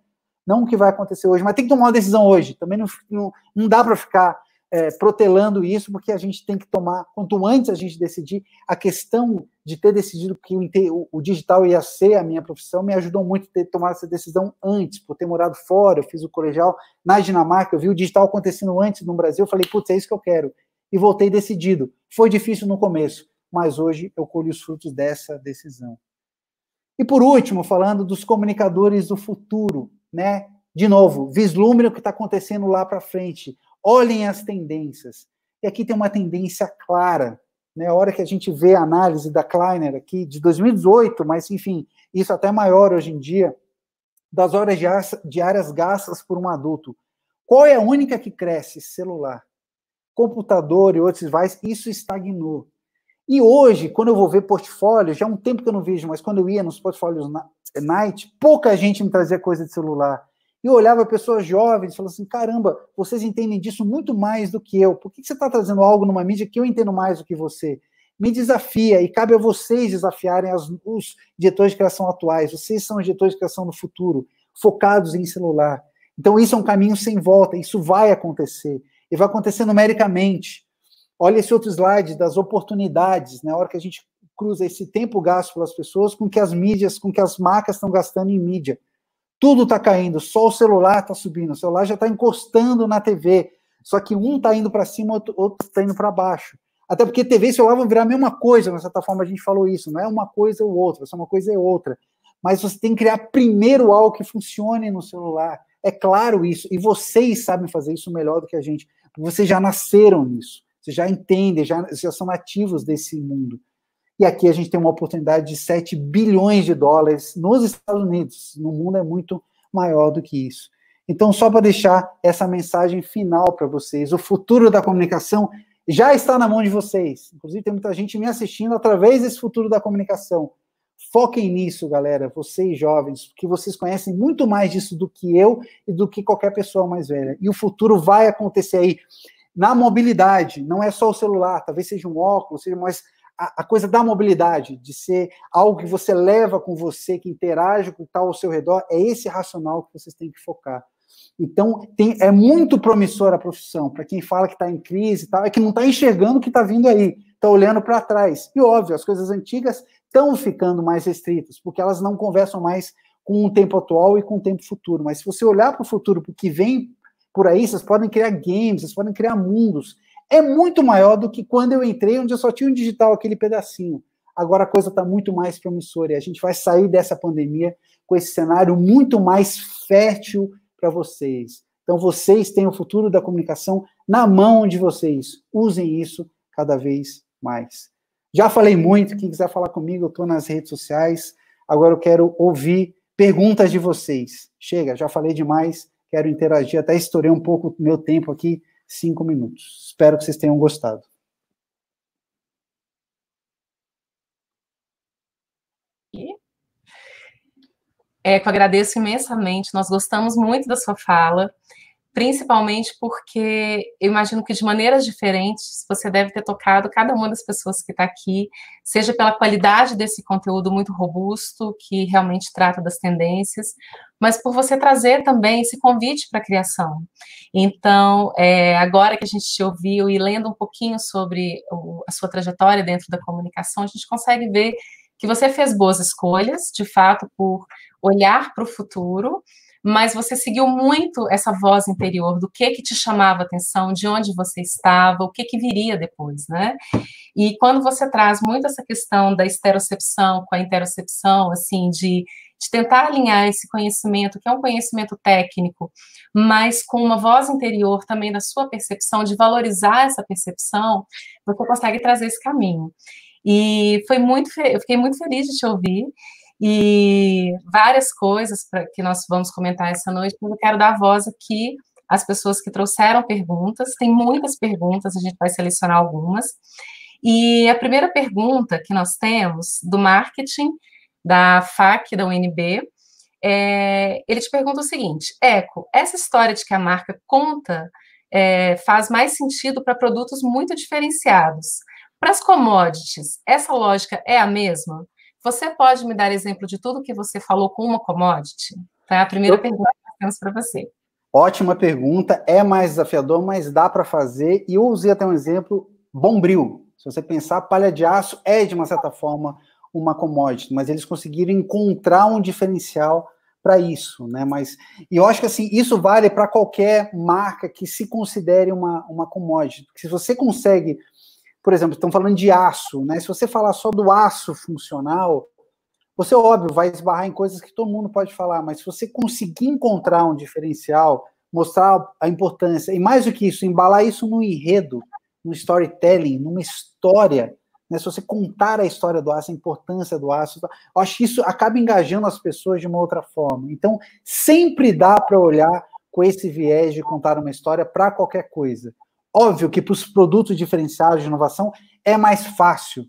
não o que vai acontecer hoje, mas tem que tomar uma decisão hoje. Também não, não, não dá para ficar é, protelando isso, porque a gente tem que tomar, quanto antes a gente decidir, a questão de ter decidido que o, o digital ia ser a minha profissão me ajudou muito ter tomado essa decisão antes, por ter morado fora, eu fiz o colegial na Dinamarca, eu vi o digital acontecendo antes no Brasil, eu falei, putz, é isso que eu quero, e voltei decidido. Foi difícil no começo, mas hoje eu colho os frutos dessa decisão. E por último, falando dos comunicadores do futuro, né? De novo, vislumbre o que está acontecendo lá para frente olhem as tendências. E aqui tem uma tendência clara. Né? A hora que a gente vê a análise da Kleiner aqui, de 2018, mas enfim, isso até maior hoje em dia, das horas diárias gastas por um adulto. Qual é a única que cresce? Celular. Computador e outros vais, isso estagnou. E hoje, quando eu vou ver portfólio, já há é um tempo que eu não vejo, mas quando eu ia nos portfólios Night, pouca gente me trazia coisa de celular. E eu olhava pessoas jovens e falava assim: caramba, vocês entendem disso muito mais do que eu. Por que você está trazendo algo numa mídia que eu entendo mais do que você? Me desafia, e cabe a vocês desafiarem as, os diretores de criação atuais. Vocês são os diretores de criação no futuro, focados em celular. Então, isso é um caminho sem volta, isso vai acontecer. E vai acontecer numericamente. Olha esse outro slide das oportunidades, na né? hora que a gente cruza esse tempo gasto pelas pessoas com que as mídias, com que as marcas estão gastando em mídia tudo está caindo, só o celular está subindo, o celular já está encostando na TV, só que um está indo para cima, outro está indo para baixo. Até porque TV e celular vão virar a mesma coisa, mas de certa forma a gente falou isso, não é uma coisa ou outra, é uma coisa é outra. Mas você tem que criar primeiro algo que funcione no celular. É claro isso, e vocês sabem fazer isso melhor do que a gente. Vocês já nasceram nisso, vocês já entendem, já, já são ativos desse mundo. E aqui a gente tem uma oportunidade de 7 bilhões de dólares nos Estados Unidos. No mundo é muito maior do que isso. Então, só para deixar essa mensagem final para vocês, o futuro da comunicação já está na mão de vocês. Inclusive, tem muita gente me assistindo através desse futuro da comunicação. Foquem nisso, galera, vocês jovens, que vocês conhecem muito mais disso do que eu e do que qualquer pessoa mais velha. E o futuro vai acontecer aí na mobilidade, não é só o celular, talvez seja um óculos, seja mais a, coisa da mobilidade, de ser algo que você leva com você, que interage com o tal ao seu redor, é esse racional que vocês têm que focar. Então, tem, é muito promissora a profissão, para quem fala que está em crise e tal, é que não está enxergando o que está vindo aí, está olhando para trás. E óbvio, as coisas antigas estão ficando mais restritas, porque elas não conversam mais com o tempo atual e com o tempo futuro. Mas se você olhar para o futuro, para o que vem por aí, vocês podem criar games, vocês podem criar mundos, é muito maior do que quando eu entrei, onde eu só tinha um digital, aquele pedacinho. Agora a coisa está muito mais promissora e a gente vai sair dessa pandemia com esse cenário muito mais fértil para vocês. Então, vocês têm o futuro da comunicação na mão de vocês. Usem isso cada vez mais. Já falei muito. Quem quiser falar comigo, eu estou nas redes sociais. Agora eu quero ouvir perguntas de vocês. Chega, já falei demais. Quero interagir. Até estourei um pouco o meu tempo aqui cinco minutos. Espero que vocês tenham gostado. Eco, é agradeço imensamente. Nós gostamos muito da sua fala principalmente porque eu imagino que de maneiras diferentes você deve ter tocado cada uma das pessoas que está aqui, seja pela qualidade desse conteúdo muito robusto, que realmente trata das tendências, mas por você trazer também esse convite para a criação. Então, é, agora que a gente te ouviu e lendo um pouquinho sobre o, a sua trajetória dentro da comunicação, a gente consegue ver que você fez boas escolhas, de fato, por olhar para o futuro mas você seguiu muito essa voz interior do que que te chamava atenção, de onde você estava, o que que viria depois, né? E quando você traz muito essa questão da esterocepção com a interocepção, assim, de, de tentar alinhar esse conhecimento, que é um conhecimento técnico, mas com uma voz interior também da sua percepção, de valorizar essa percepção, você consegue trazer esse caminho. E foi muito, eu fiquei muito feliz de te ouvir e várias coisas pra, que nós vamos comentar essa noite, mas eu quero dar voz aqui às pessoas que trouxeram perguntas. Tem muitas perguntas, a gente vai selecionar algumas. E a primeira pergunta que nós temos do marketing da FAC da UNB, é, ele te pergunta o seguinte: Eco, essa história de que a marca conta é, faz mais sentido para produtos muito diferenciados. Para as commodities, essa lógica é a mesma? Você pode me dar exemplo de tudo que você falou com uma commodity? Tá, é A primeira Eu... pergunta que temos para você. Ótima pergunta, é mais desafiador, mas dá para fazer. E eu usei até um exemplo, bombril. Se você pensar, palha de aço é, de uma certa forma, uma commodity, mas eles conseguiram encontrar um diferencial para isso, né? Mas e eu acho que assim isso vale para qualquer marca que se considere uma, uma commodity. Porque se você consegue por exemplo, estão falando de aço, né? Se você falar só do aço funcional, você, óbvio, vai esbarrar em coisas que todo mundo pode falar, mas se você conseguir encontrar um diferencial, mostrar a importância, e mais do que isso, embalar isso num enredo, num storytelling, numa história, né? Se você contar a história do aço, a importância do aço, tá? eu acho que isso acaba engajando as pessoas de uma outra forma. Então, sempre dá para olhar com esse viés de contar uma história para qualquer coisa. Óbvio que para os produtos diferenciados de inovação é mais fácil,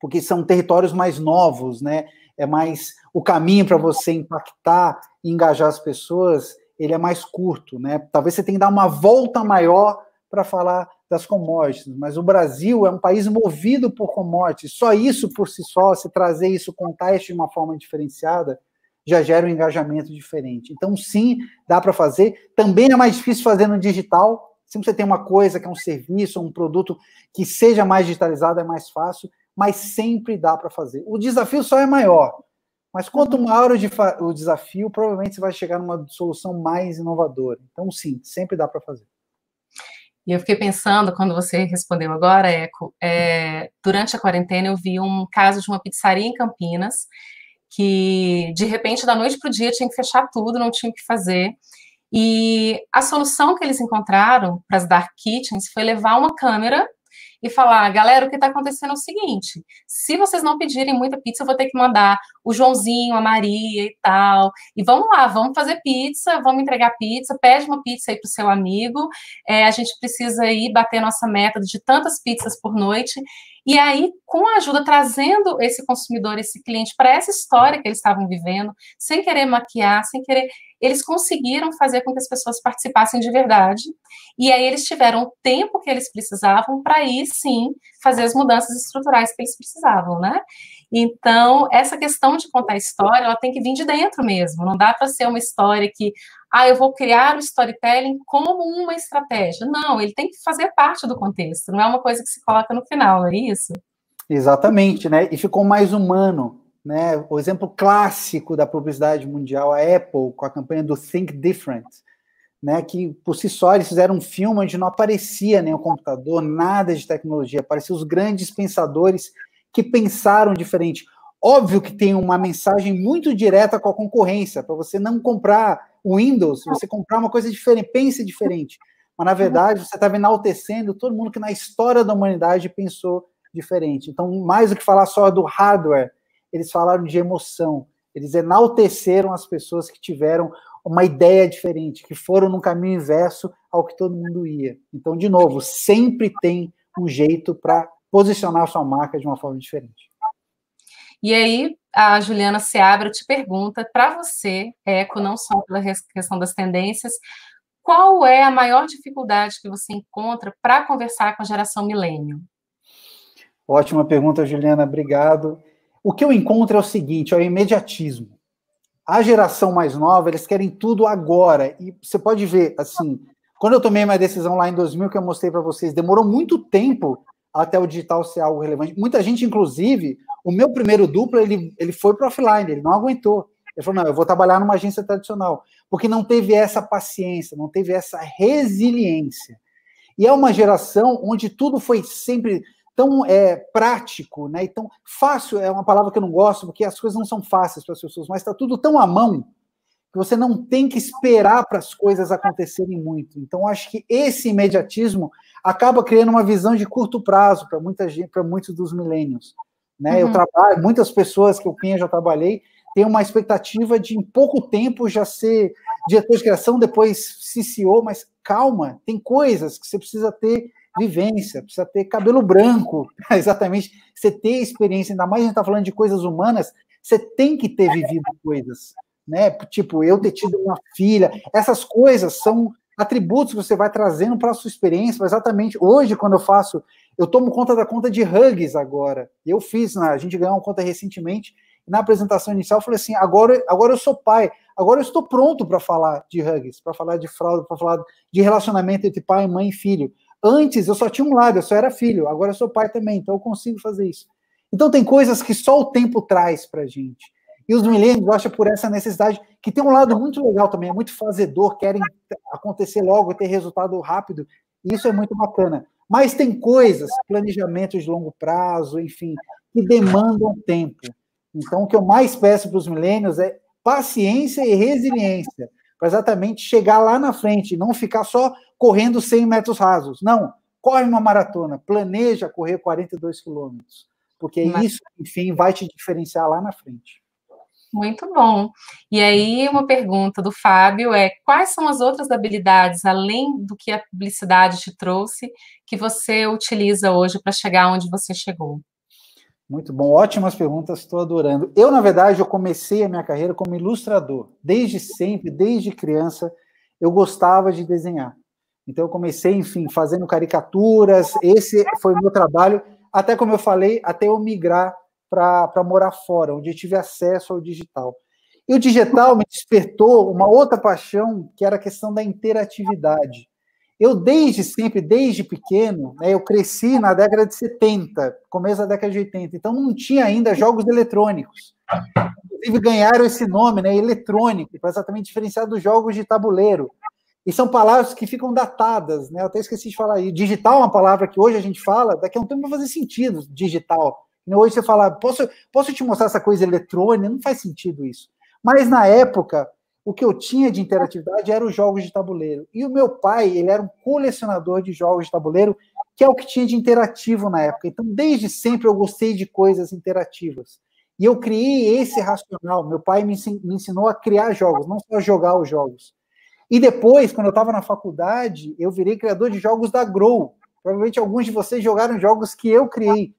porque são territórios mais novos, né? É mais o caminho para você impactar e engajar as pessoas, ele é mais curto, né? Talvez você tenha que dar uma volta maior para falar das commodities, mas o Brasil é um país movido por commodities. Só isso por si só, se trazer isso, contar isso de uma forma diferenciada, já gera um engajamento diferente. Então, sim, dá para fazer. Também é mais difícil fazer no digital, Sempre você tem uma coisa que é um serviço, um produto que seja mais digitalizado, é mais fácil, mas sempre dá para fazer. O desafio só é maior, mas quanto uhum. maior o, o desafio, provavelmente você vai chegar numa solução mais inovadora. Então, sim, sempre dá para fazer. E eu fiquei pensando, quando você respondeu agora, Eco, é, durante a quarentena eu vi um caso de uma pizzaria em Campinas que, de repente, da noite para o dia tinha que fechar tudo, não tinha o que fazer. E a solução que eles encontraram para as dark kitchens foi levar uma câmera e falar, galera, o que está acontecendo é o seguinte: se vocês não pedirem muita pizza, eu vou ter que mandar o Joãozinho, a Maria e tal. E vamos lá, vamos fazer pizza, vamos entregar pizza, pede uma pizza aí para o seu amigo. É, a gente precisa ir bater nossa meta de tantas pizzas por noite. E aí, com a ajuda, trazendo esse consumidor, esse cliente para essa história que eles estavam vivendo, sem querer maquiar, sem querer, eles conseguiram fazer com que as pessoas participassem de verdade. E aí eles tiveram o tempo que eles precisavam para aí sim fazer as mudanças estruturais que eles precisavam, né? Então, essa questão de contar história, ela tem que vir de dentro mesmo. Não dá para ser uma história que, ah, eu vou criar o storytelling como uma estratégia. Não, ele tem que fazer parte do contexto, não é uma coisa que se coloca no final, não é isso? Exatamente, né? E ficou mais humano, né? O exemplo clássico da publicidade mundial, a Apple, com a campanha do Think Different, né? Que por si só eles fizeram um filme onde não aparecia nem o computador, nada de tecnologia, apareciam os grandes pensadores que pensaram diferente. Óbvio que tem uma mensagem muito direta com a concorrência, para você não comprar o Windows, você comprar uma coisa diferente, pense diferente. Mas, na verdade, você estava enaltecendo todo mundo que na história da humanidade pensou diferente. Então, mais do que falar só do hardware, eles falaram de emoção. Eles enalteceram as pessoas que tiveram uma ideia diferente, que foram num caminho inverso ao que todo mundo ia. Então, de novo, sempre tem um jeito para posicionar sua marca de uma forma diferente. E aí a Juliana se e te pergunta, para você, Eco, não só pela questão das tendências, qual é a maior dificuldade que você encontra para conversar com a geração milênio? Ótima pergunta, Juliana, obrigado. O que eu encontro é o seguinte, é o imediatismo. A geração mais nova, eles querem tudo agora. E você pode ver, assim, quando eu tomei minha decisão lá em 2000, que eu mostrei para vocês, demorou muito tempo até o digital ser algo relevante. Muita gente, inclusive, o meu primeiro duplo, ele, ele foi para offline, ele não aguentou. Ele falou, não, eu vou trabalhar numa agência tradicional, porque não teve essa paciência, não teve essa resiliência. E é uma geração onde tudo foi sempre tão é, prático, né? E tão fácil é uma palavra que eu não gosto, porque as coisas não são fáceis para as pessoas, mas está tudo tão à mão que você não tem que esperar para as coisas acontecerem muito. Então, acho que esse imediatismo acaba criando uma visão de curto prazo para muita gente, para muitos dos milênios. Né? Uhum. Eu trabalho, muitas pessoas que eu conheço já trabalhei têm uma expectativa de em pouco tempo já ser diretor de criação, depois CCO, mas calma, tem coisas que você precisa ter vivência, precisa ter cabelo branco, exatamente, você ter experiência, ainda mais a gente está falando de coisas humanas, você tem que ter vivido coisas, né? Tipo, eu ter tido uma filha, essas coisas são atributos que você vai trazendo para a sua experiência. Exatamente hoje, quando eu faço, eu tomo conta da conta de hugs agora. Eu fiz, na, a gente ganhou uma conta recentemente. Na apresentação inicial, eu falei assim: agora, agora eu sou pai, agora eu estou pronto para falar de hugs, para falar de fraude, para falar de relacionamento entre pai, mãe e filho. Antes eu só tinha um lado, eu só era filho, agora eu sou pai também, então eu consigo fazer isso. Então tem coisas que só o tempo traz para gente. E os milênios gostam por essa necessidade, que tem um lado muito legal também, é muito fazedor, querem acontecer logo, ter resultado rápido. E isso é muito bacana. Mas tem coisas, planejamentos de longo prazo, enfim, que demandam tempo. Então, o que eu mais peço para os milênios é paciência e resiliência, para exatamente chegar lá na frente, não ficar só correndo 100 metros rasos. Não, corre uma maratona, planeja correr 42 quilômetros, porque Mas... isso, enfim, vai te diferenciar lá na frente. Muito bom. E aí, uma pergunta do Fábio é: quais são as outras habilidades, além do que a publicidade te trouxe, que você utiliza hoje para chegar onde você chegou? Muito bom, ótimas perguntas, estou adorando. Eu, na verdade, eu comecei a minha carreira como ilustrador. Desde sempre, desde criança, eu gostava de desenhar. Então, eu comecei, enfim, fazendo caricaturas. Esse foi o meu trabalho, até como eu falei, até eu migrar para morar fora, onde eu tive acesso ao digital. E o digital me despertou uma outra paixão, que era a questão da interatividade. Eu, desde sempre, desde pequeno, né, eu cresci na década de 70, começo da década de 80, então não tinha ainda jogos eletrônicos. Inclusive, ganharam esse nome, né, eletrônico, para é exatamente diferenciar dos jogos de tabuleiro. E são palavras que ficam datadas, né? Eu até esqueci de falar aí. Digital é uma palavra que hoje a gente fala, daqui a um tempo vai fazer sentido, digital. Hoje você fala, posso, posso te mostrar essa coisa eletrônica? Não faz sentido isso. Mas na época, o que eu tinha de interatividade eram os jogos de tabuleiro. E o meu pai, ele era um colecionador de jogos de tabuleiro, que é o que tinha de interativo na época. Então, desde sempre eu gostei de coisas interativas. E eu criei esse racional. Meu pai me ensinou a criar jogos, não só jogar os jogos. E depois, quando eu estava na faculdade, eu virei criador de jogos da Grow. Provavelmente alguns de vocês jogaram jogos que eu criei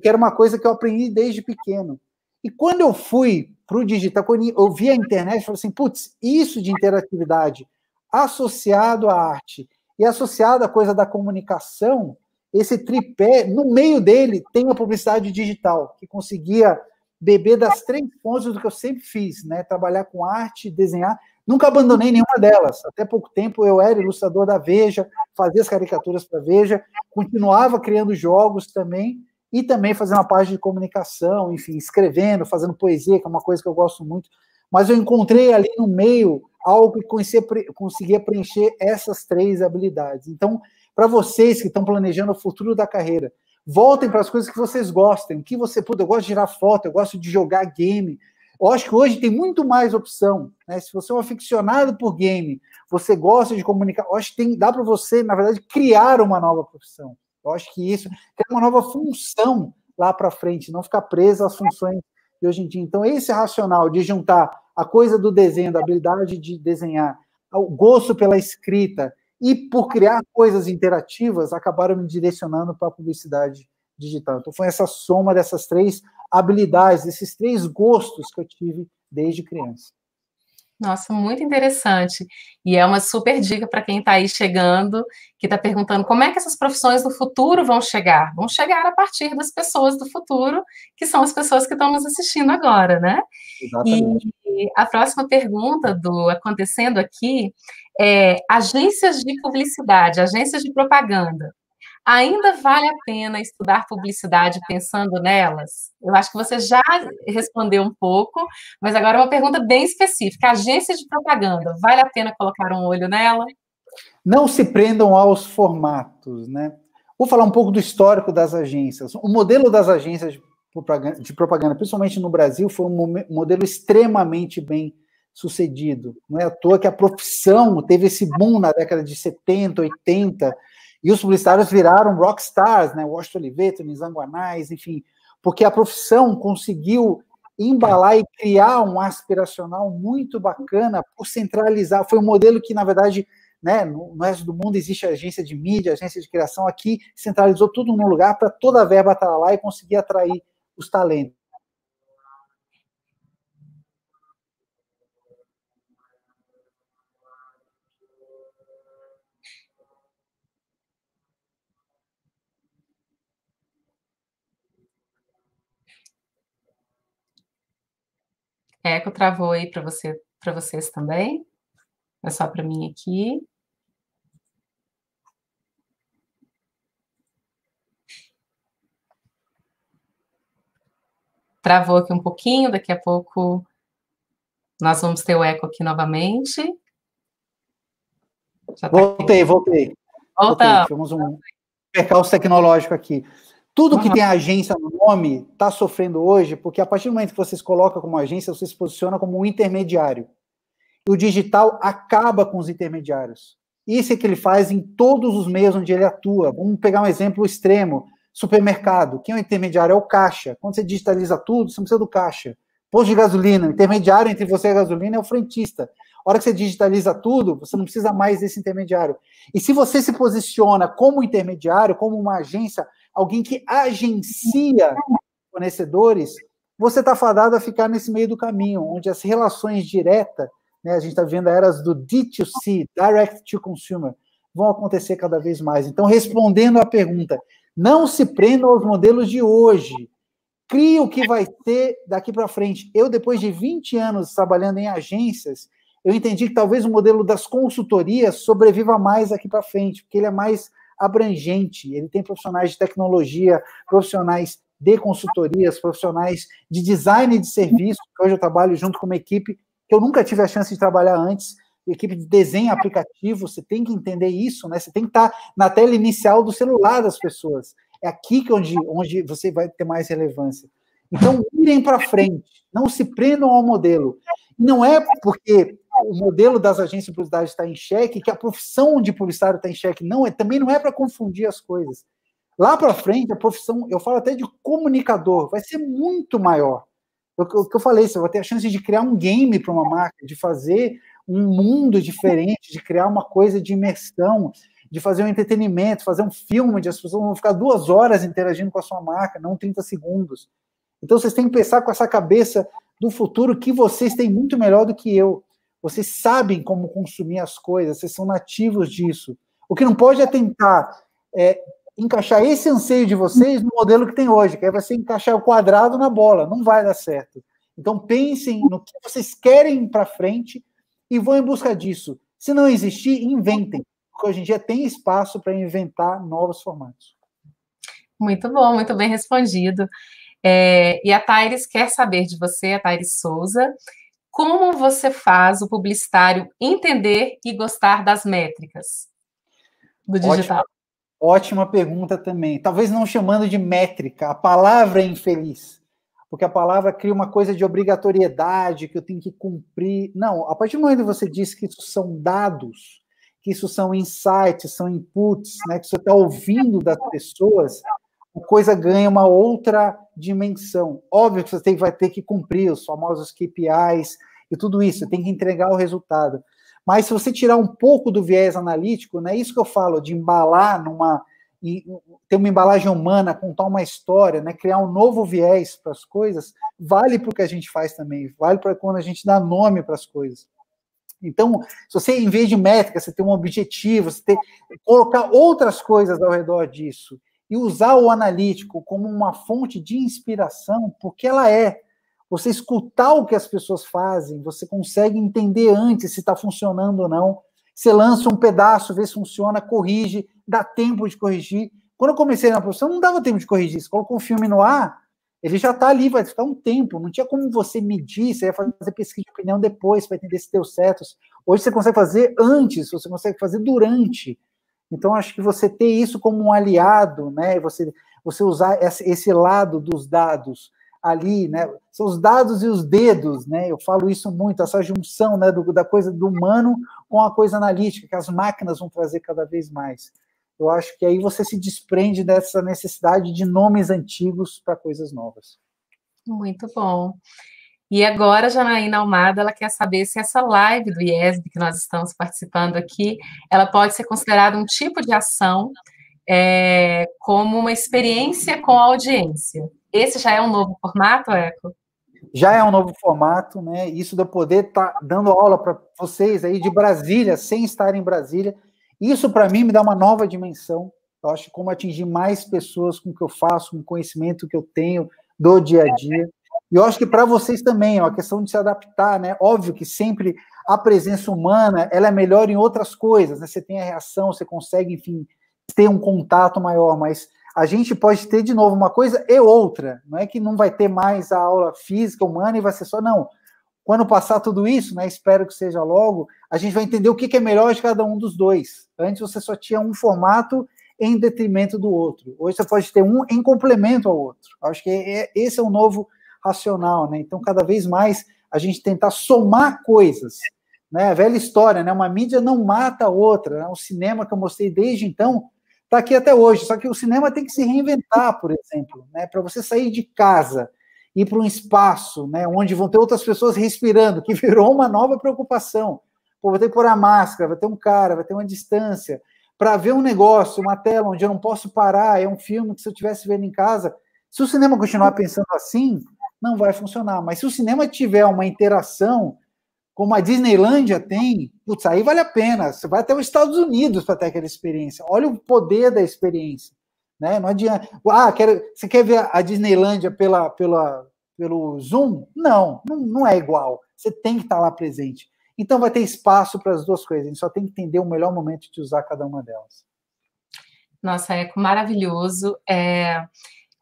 que era uma coisa que eu aprendi desde pequeno. E quando eu fui para o digital, quando eu vi a internet, eu falei assim, putz, isso de interatividade associado à arte e associado à coisa da comunicação, esse tripé, no meio dele tem a publicidade digital, que conseguia beber das três fontes do que eu sempre fiz, né? Trabalhar com arte, desenhar. Nunca abandonei nenhuma delas. Até pouco tempo eu era ilustrador da Veja, fazia as caricaturas para Veja, continuava criando jogos também e também fazendo a parte de comunicação, enfim, escrevendo, fazendo poesia, que é uma coisa que eu gosto muito. Mas eu encontrei ali no meio algo que conseguia preencher essas três habilidades. Então, para vocês que estão planejando o futuro da carreira, voltem para as coisas que vocês gostem. O que você puder, eu gosto de tirar foto, eu gosto de jogar game. Eu acho que hoje tem muito mais opção. Né? Se você é um aficionado por game, você gosta de comunicar, eu acho que tem, dá para você, na verdade, criar uma nova profissão. Eu acho que isso é uma nova função lá para frente, não ficar presa às funções de hoje em dia. Então, esse racional de juntar a coisa do desenho, da habilidade de desenhar, o gosto pela escrita e por criar coisas interativas, acabaram me direcionando para a publicidade digital. Então, foi essa soma dessas três habilidades, desses três gostos que eu tive desde criança. Nossa, muito interessante. E é uma super dica para quem está aí chegando, que está perguntando como é que essas profissões do futuro vão chegar. Vão chegar a partir das pessoas do futuro, que são as pessoas que estão nos assistindo agora, né? Exatamente. E a próxima pergunta do Acontecendo Aqui é agências de publicidade, agências de propaganda ainda vale a pena estudar publicidade pensando nelas? Eu acho que você já respondeu um pouco, mas agora uma pergunta bem específica. Agência de propaganda, vale a pena colocar um olho nela? Não se prendam aos formatos, né? Vou falar um pouco do histórico das agências. O modelo das agências de propaganda, principalmente no Brasil, foi um modelo extremamente bem sucedido. Não é à toa que a profissão teve esse boom na década de 70, 80, e os publicitários viraram rockstars, né? Washington Oliveto, Nizanguanais, enfim, porque a profissão conseguiu embalar e criar um aspiracional muito bacana por centralizar. Foi um modelo que, na verdade, né, no, no resto do mundo existe agência de mídia, agência de criação. Aqui centralizou tudo num lugar para toda a verba estar tá lá e conseguir atrair os talentos. Eco travou aí para você, para vocês também. É só para mim aqui. Travou aqui um pouquinho, daqui a pouco nós vamos ter o eco aqui novamente. Tá voltei, aqui. voltei, voltei. Voltamos. Tivemos um percalço tecnológico aqui. Tudo que tem agência no nome está sofrendo hoje, porque a partir do momento que vocês colocam como agência, você se posiciona como um intermediário. E o digital acaba com os intermediários. Isso é que ele faz em todos os meios onde ele atua. Vamos pegar um exemplo extremo: supermercado. Quem é o intermediário? É o caixa. Quando você digitaliza tudo, você não precisa do caixa. Posto de gasolina, intermediário entre você e a gasolina é o frentista. A hora que você digitaliza tudo, você não precisa mais desse intermediário. E se você se posiciona como intermediário, como uma agência, alguém que agencia fornecedores, você está fadado a ficar nesse meio do caminho, onde as relações diretas, né, a gente está vendo eras do D2C, Direct to Consumer, vão acontecer cada vez mais. Então, respondendo à pergunta, não se prendam aos modelos de hoje. Crie o que vai ser daqui para frente. Eu, depois de 20 anos trabalhando em agências, eu entendi que talvez o modelo das consultorias sobreviva mais aqui para frente, porque ele é mais abrangente, ele tem profissionais de tecnologia, profissionais de consultorias, profissionais de design de serviço, que hoje eu trabalho junto com uma equipe que eu nunca tive a chance de trabalhar antes, equipe de desenho aplicativo, você tem que entender isso, né? Você tem que estar tá na tela inicial do celular das pessoas. É aqui que é onde, onde você vai ter mais relevância. Então, irem para frente, não se prendam ao modelo. Não é porque o modelo das agências de publicidade está em xeque, que a profissão de publicitário está em xeque. Não, é, também não é para confundir as coisas. Lá para frente, a profissão, eu falo até de comunicador, vai ser muito maior. O que eu falei, você vai ter a chance de criar um game para uma marca, de fazer um mundo diferente, de criar uma coisa de imersão, de fazer um entretenimento, fazer um filme onde as pessoas vão ficar duas horas interagindo com a sua marca, não 30 segundos. Então vocês têm que pensar com essa cabeça do futuro que vocês têm muito melhor do que eu. Vocês sabem como consumir as coisas, vocês são nativos disso. O que não pode é tentar é, encaixar esse anseio de vocês no modelo que tem hoje, que é você encaixar o quadrado na bola. Não vai dar certo. Então pensem no que vocês querem para frente e vão em busca disso. Se não existir, inventem, porque hoje em dia tem espaço para inventar novos formatos. Muito bom, muito bem respondido. É, e a Taires quer saber de você, a Taires Souza, como você faz o publicitário entender e gostar das métricas do digital? Ótima, ótima pergunta também. Talvez não chamando de métrica, a palavra é infeliz, porque a palavra cria uma coisa de obrigatoriedade que eu tenho que cumprir. Não, a partir do momento que você diz que isso são dados, que isso são insights, são inputs, né, que você está ouvindo das pessoas, a coisa ganha uma outra dimensão. Óbvio que você tem, vai ter que cumprir os famosos KPIs e tudo isso, você tem que entregar o resultado. Mas se você tirar um pouco do viés analítico, é isso que eu falo de embalar numa ter uma embalagem humana, contar uma história, né, criar um novo viés para as coisas, vale para o que a gente faz também, vale para quando a gente dá nome para as coisas. Então, se você, em vez de métrica, você tem um objetivo, você tem colocar outras coisas ao redor disso e usar o analítico como uma fonte de inspiração, porque ela é. Você escutar o que as pessoas fazem, você consegue entender antes se está funcionando ou não. Você lança um pedaço, vê se funciona, corrige, dá tempo de corrigir. Quando eu comecei na profissão, não dava tempo de corrigir. Você colocou um filme no ar, ele já está ali, vai ficar um tempo. Não tinha como você medir, você ia fazer pesquisa de opinião depois para entender se deu certo. Hoje você consegue fazer antes, você consegue fazer durante. Então, acho que você ter isso como um aliado, né? Você, você usar esse lado dos dados ali, né? São os dados e os dedos, né? Eu falo isso muito, essa junção, né, do, da coisa do humano com a coisa analítica que as máquinas vão trazer cada vez mais. Eu acho que aí você se desprende dessa necessidade de nomes antigos para coisas novas. Muito bom. E agora, Janaína Almada, ela quer saber se essa live do IESB que nós estamos participando aqui, ela pode ser considerada um tipo de ação é, como uma experiência com a audiência. Esse já é um novo formato, Eco? Já é um novo formato, né? Isso de eu poder estar tá dando aula para vocês aí de Brasília, sem estar em Brasília. Isso, para mim, me dá uma nova dimensão. Eu acho como atingir mais pessoas com o que eu faço, com o conhecimento que eu tenho do dia a dia. E eu acho que para vocês também, é uma questão de se adaptar, né? Óbvio que sempre a presença humana ela é melhor em outras coisas, né? Você tem a reação, você consegue, enfim, ter um contato maior, mas a gente pode ter de novo uma coisa e outra. Não é que não vai ter mais a aula física, humana, e vai ser só, não. Quando passar tudo isso, né? Espero que seja logo, a gente vai entender o que é melhor de cada um dos dois. Antes você só tinha um formato em detrimento do outro. Hoje você pode ter um em complemento ao outro. Acho que é, é, esse é o novo racional, né? Então, cada vez mais a gente tentar somar coisas, né? A Velha história, né? Uma mídia não mata a outra. Né? O cinema que eu mostrei desde então está aqui até hoje. Só que o cinema tem que se reinventar, por exemplo, né? Para você sair de casa ir para um espaço, né, onde vão ter outras pessoas respirando, que virou uma nova preocupação. Pô, vou ter que pôr a máscara, vai ter um cara, vai ter uma distância. Para ver um negócio, uma tela onde eu não posso parar, é um filme que se eu tivesse vendo em casa, se o cinema continuar pensando assim, não vai funcionar. Mas se o cinema tiver uma interação como a Disneylândia tem, putz, aí vale a pena. Você vai até os Estados Unidos para ter aquela experiência. Olha o poder da experiência. Né? Não adianta. Ah, quero, você quer ver a Disneylândia pela, pela, pelo Zoom? Não, não, não é igual. Você tem que estar tá lá presente. Então vai ter espaço para as duas coisas. A gente só tem que entender o melhor momento de usar cada uma delas. Nossa, Eco, maravilhoso. É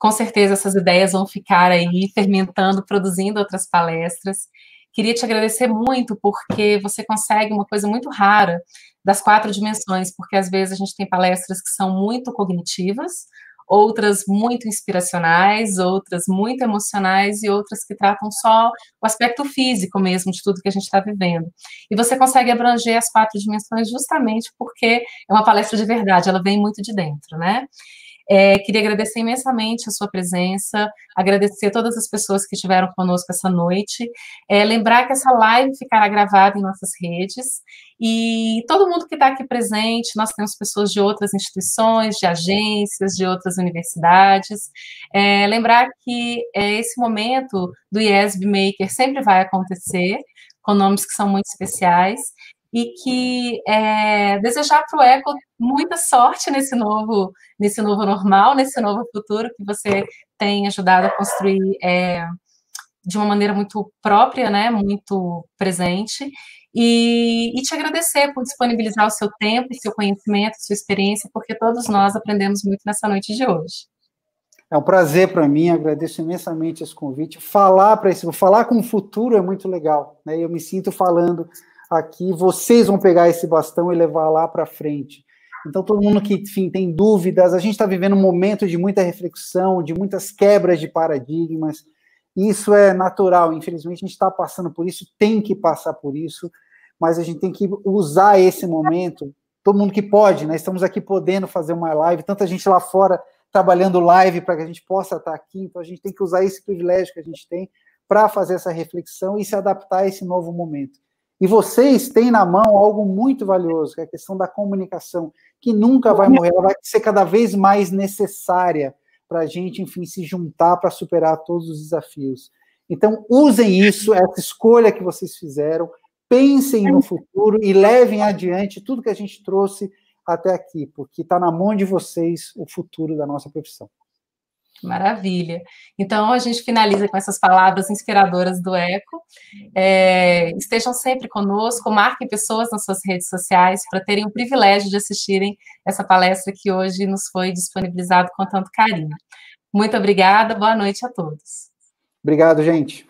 com certeza essas ideias vão ficar aí fermentando, produzindo outras palestras. Queria te agradecer muito, porque você consegue uma coisa muito rara das quatro dimensões, porque às vezes a gente tem palestras que são muito cognitivas, outras muito inspiracionais, outras muito emocionais e outras que tratam só o aspecto físico mesmo de tudo que a gente está vivendo. E você consegue abranger as quatro dimensões justamente porque é uma palestra de verdade, ela vem muito de dentro, né? É, queria agradecer imensamente a sua presença, agradecer todas as pessoas que estiveram conosco essa noite, é, lembrar que essa live ficará gravada em nossas redes e todo mundo que está aqui presente, nós temos pessoas de outras instituições, de agências, de outras universidades. É, lembrar que é, esse momento do IESB Maker sempre vai acontecer, com nomes que são muito especiais e que é, desejar para o Eco muita sorte nesse novo, nesse novo normal, nesse novo futuro que você tem ajudado a construir é, de uma maneira muito própria, né, muito presente, e, e te agradecer por disponibilizar o seu tempo, seu conhecimento, sua experiência, porque todos nós aprendemos muito nessa noite de hoje. É um prazer para mim, agradeço imensamente esse convite. Falar para esse, falar com o futuro é muito legal, né? Eu me sinto falando aqui, vocês vão pegar esse bastão e levar lá para frente. Então, todo mundo que enfim, tem dúvidas, a gente está vivendo um momento de muita reflexão, de muitas quebras de paradigmas. Isso é natural, infelizmente, a gente está passando por isso, tem que passar por isso, mas a gente tem que usar esse momento, todo mundo que pode, né? Estamos aqui podendo fazer uma live, tanta gente lá fora trabalhando live para que a gente possa estar tá aqui, então a gente tem que usar esse privilégio que a gente tem para fazer essa reflexão e se adaptar a esse novo momento. E vocês têm na mão algo muito valioso, que é a questão da comunicação, que nunca vai morrer, ela vai ser cada vez mais necessária para a gente, enfim, se juntar para superar todos os desafios. Então, usem isso, essa escolha que vocês fizeram, pensem no futuro e levem adiante tudo que a gente trouxe até aqui, porque está na mão de vocês o futuro da nossa profissão. Maravilha. Então, a gente finaliza com essas palavras inspiradoras do Eco. É, estejam sempre conosco, marquem pessoas nas suas redes sociais para terem o privilégio de assistirem essa palestra que hoje nos foi disponibilizado com tanto carinho. Muito obrigada, boa noite a todos. Obrigado, gente.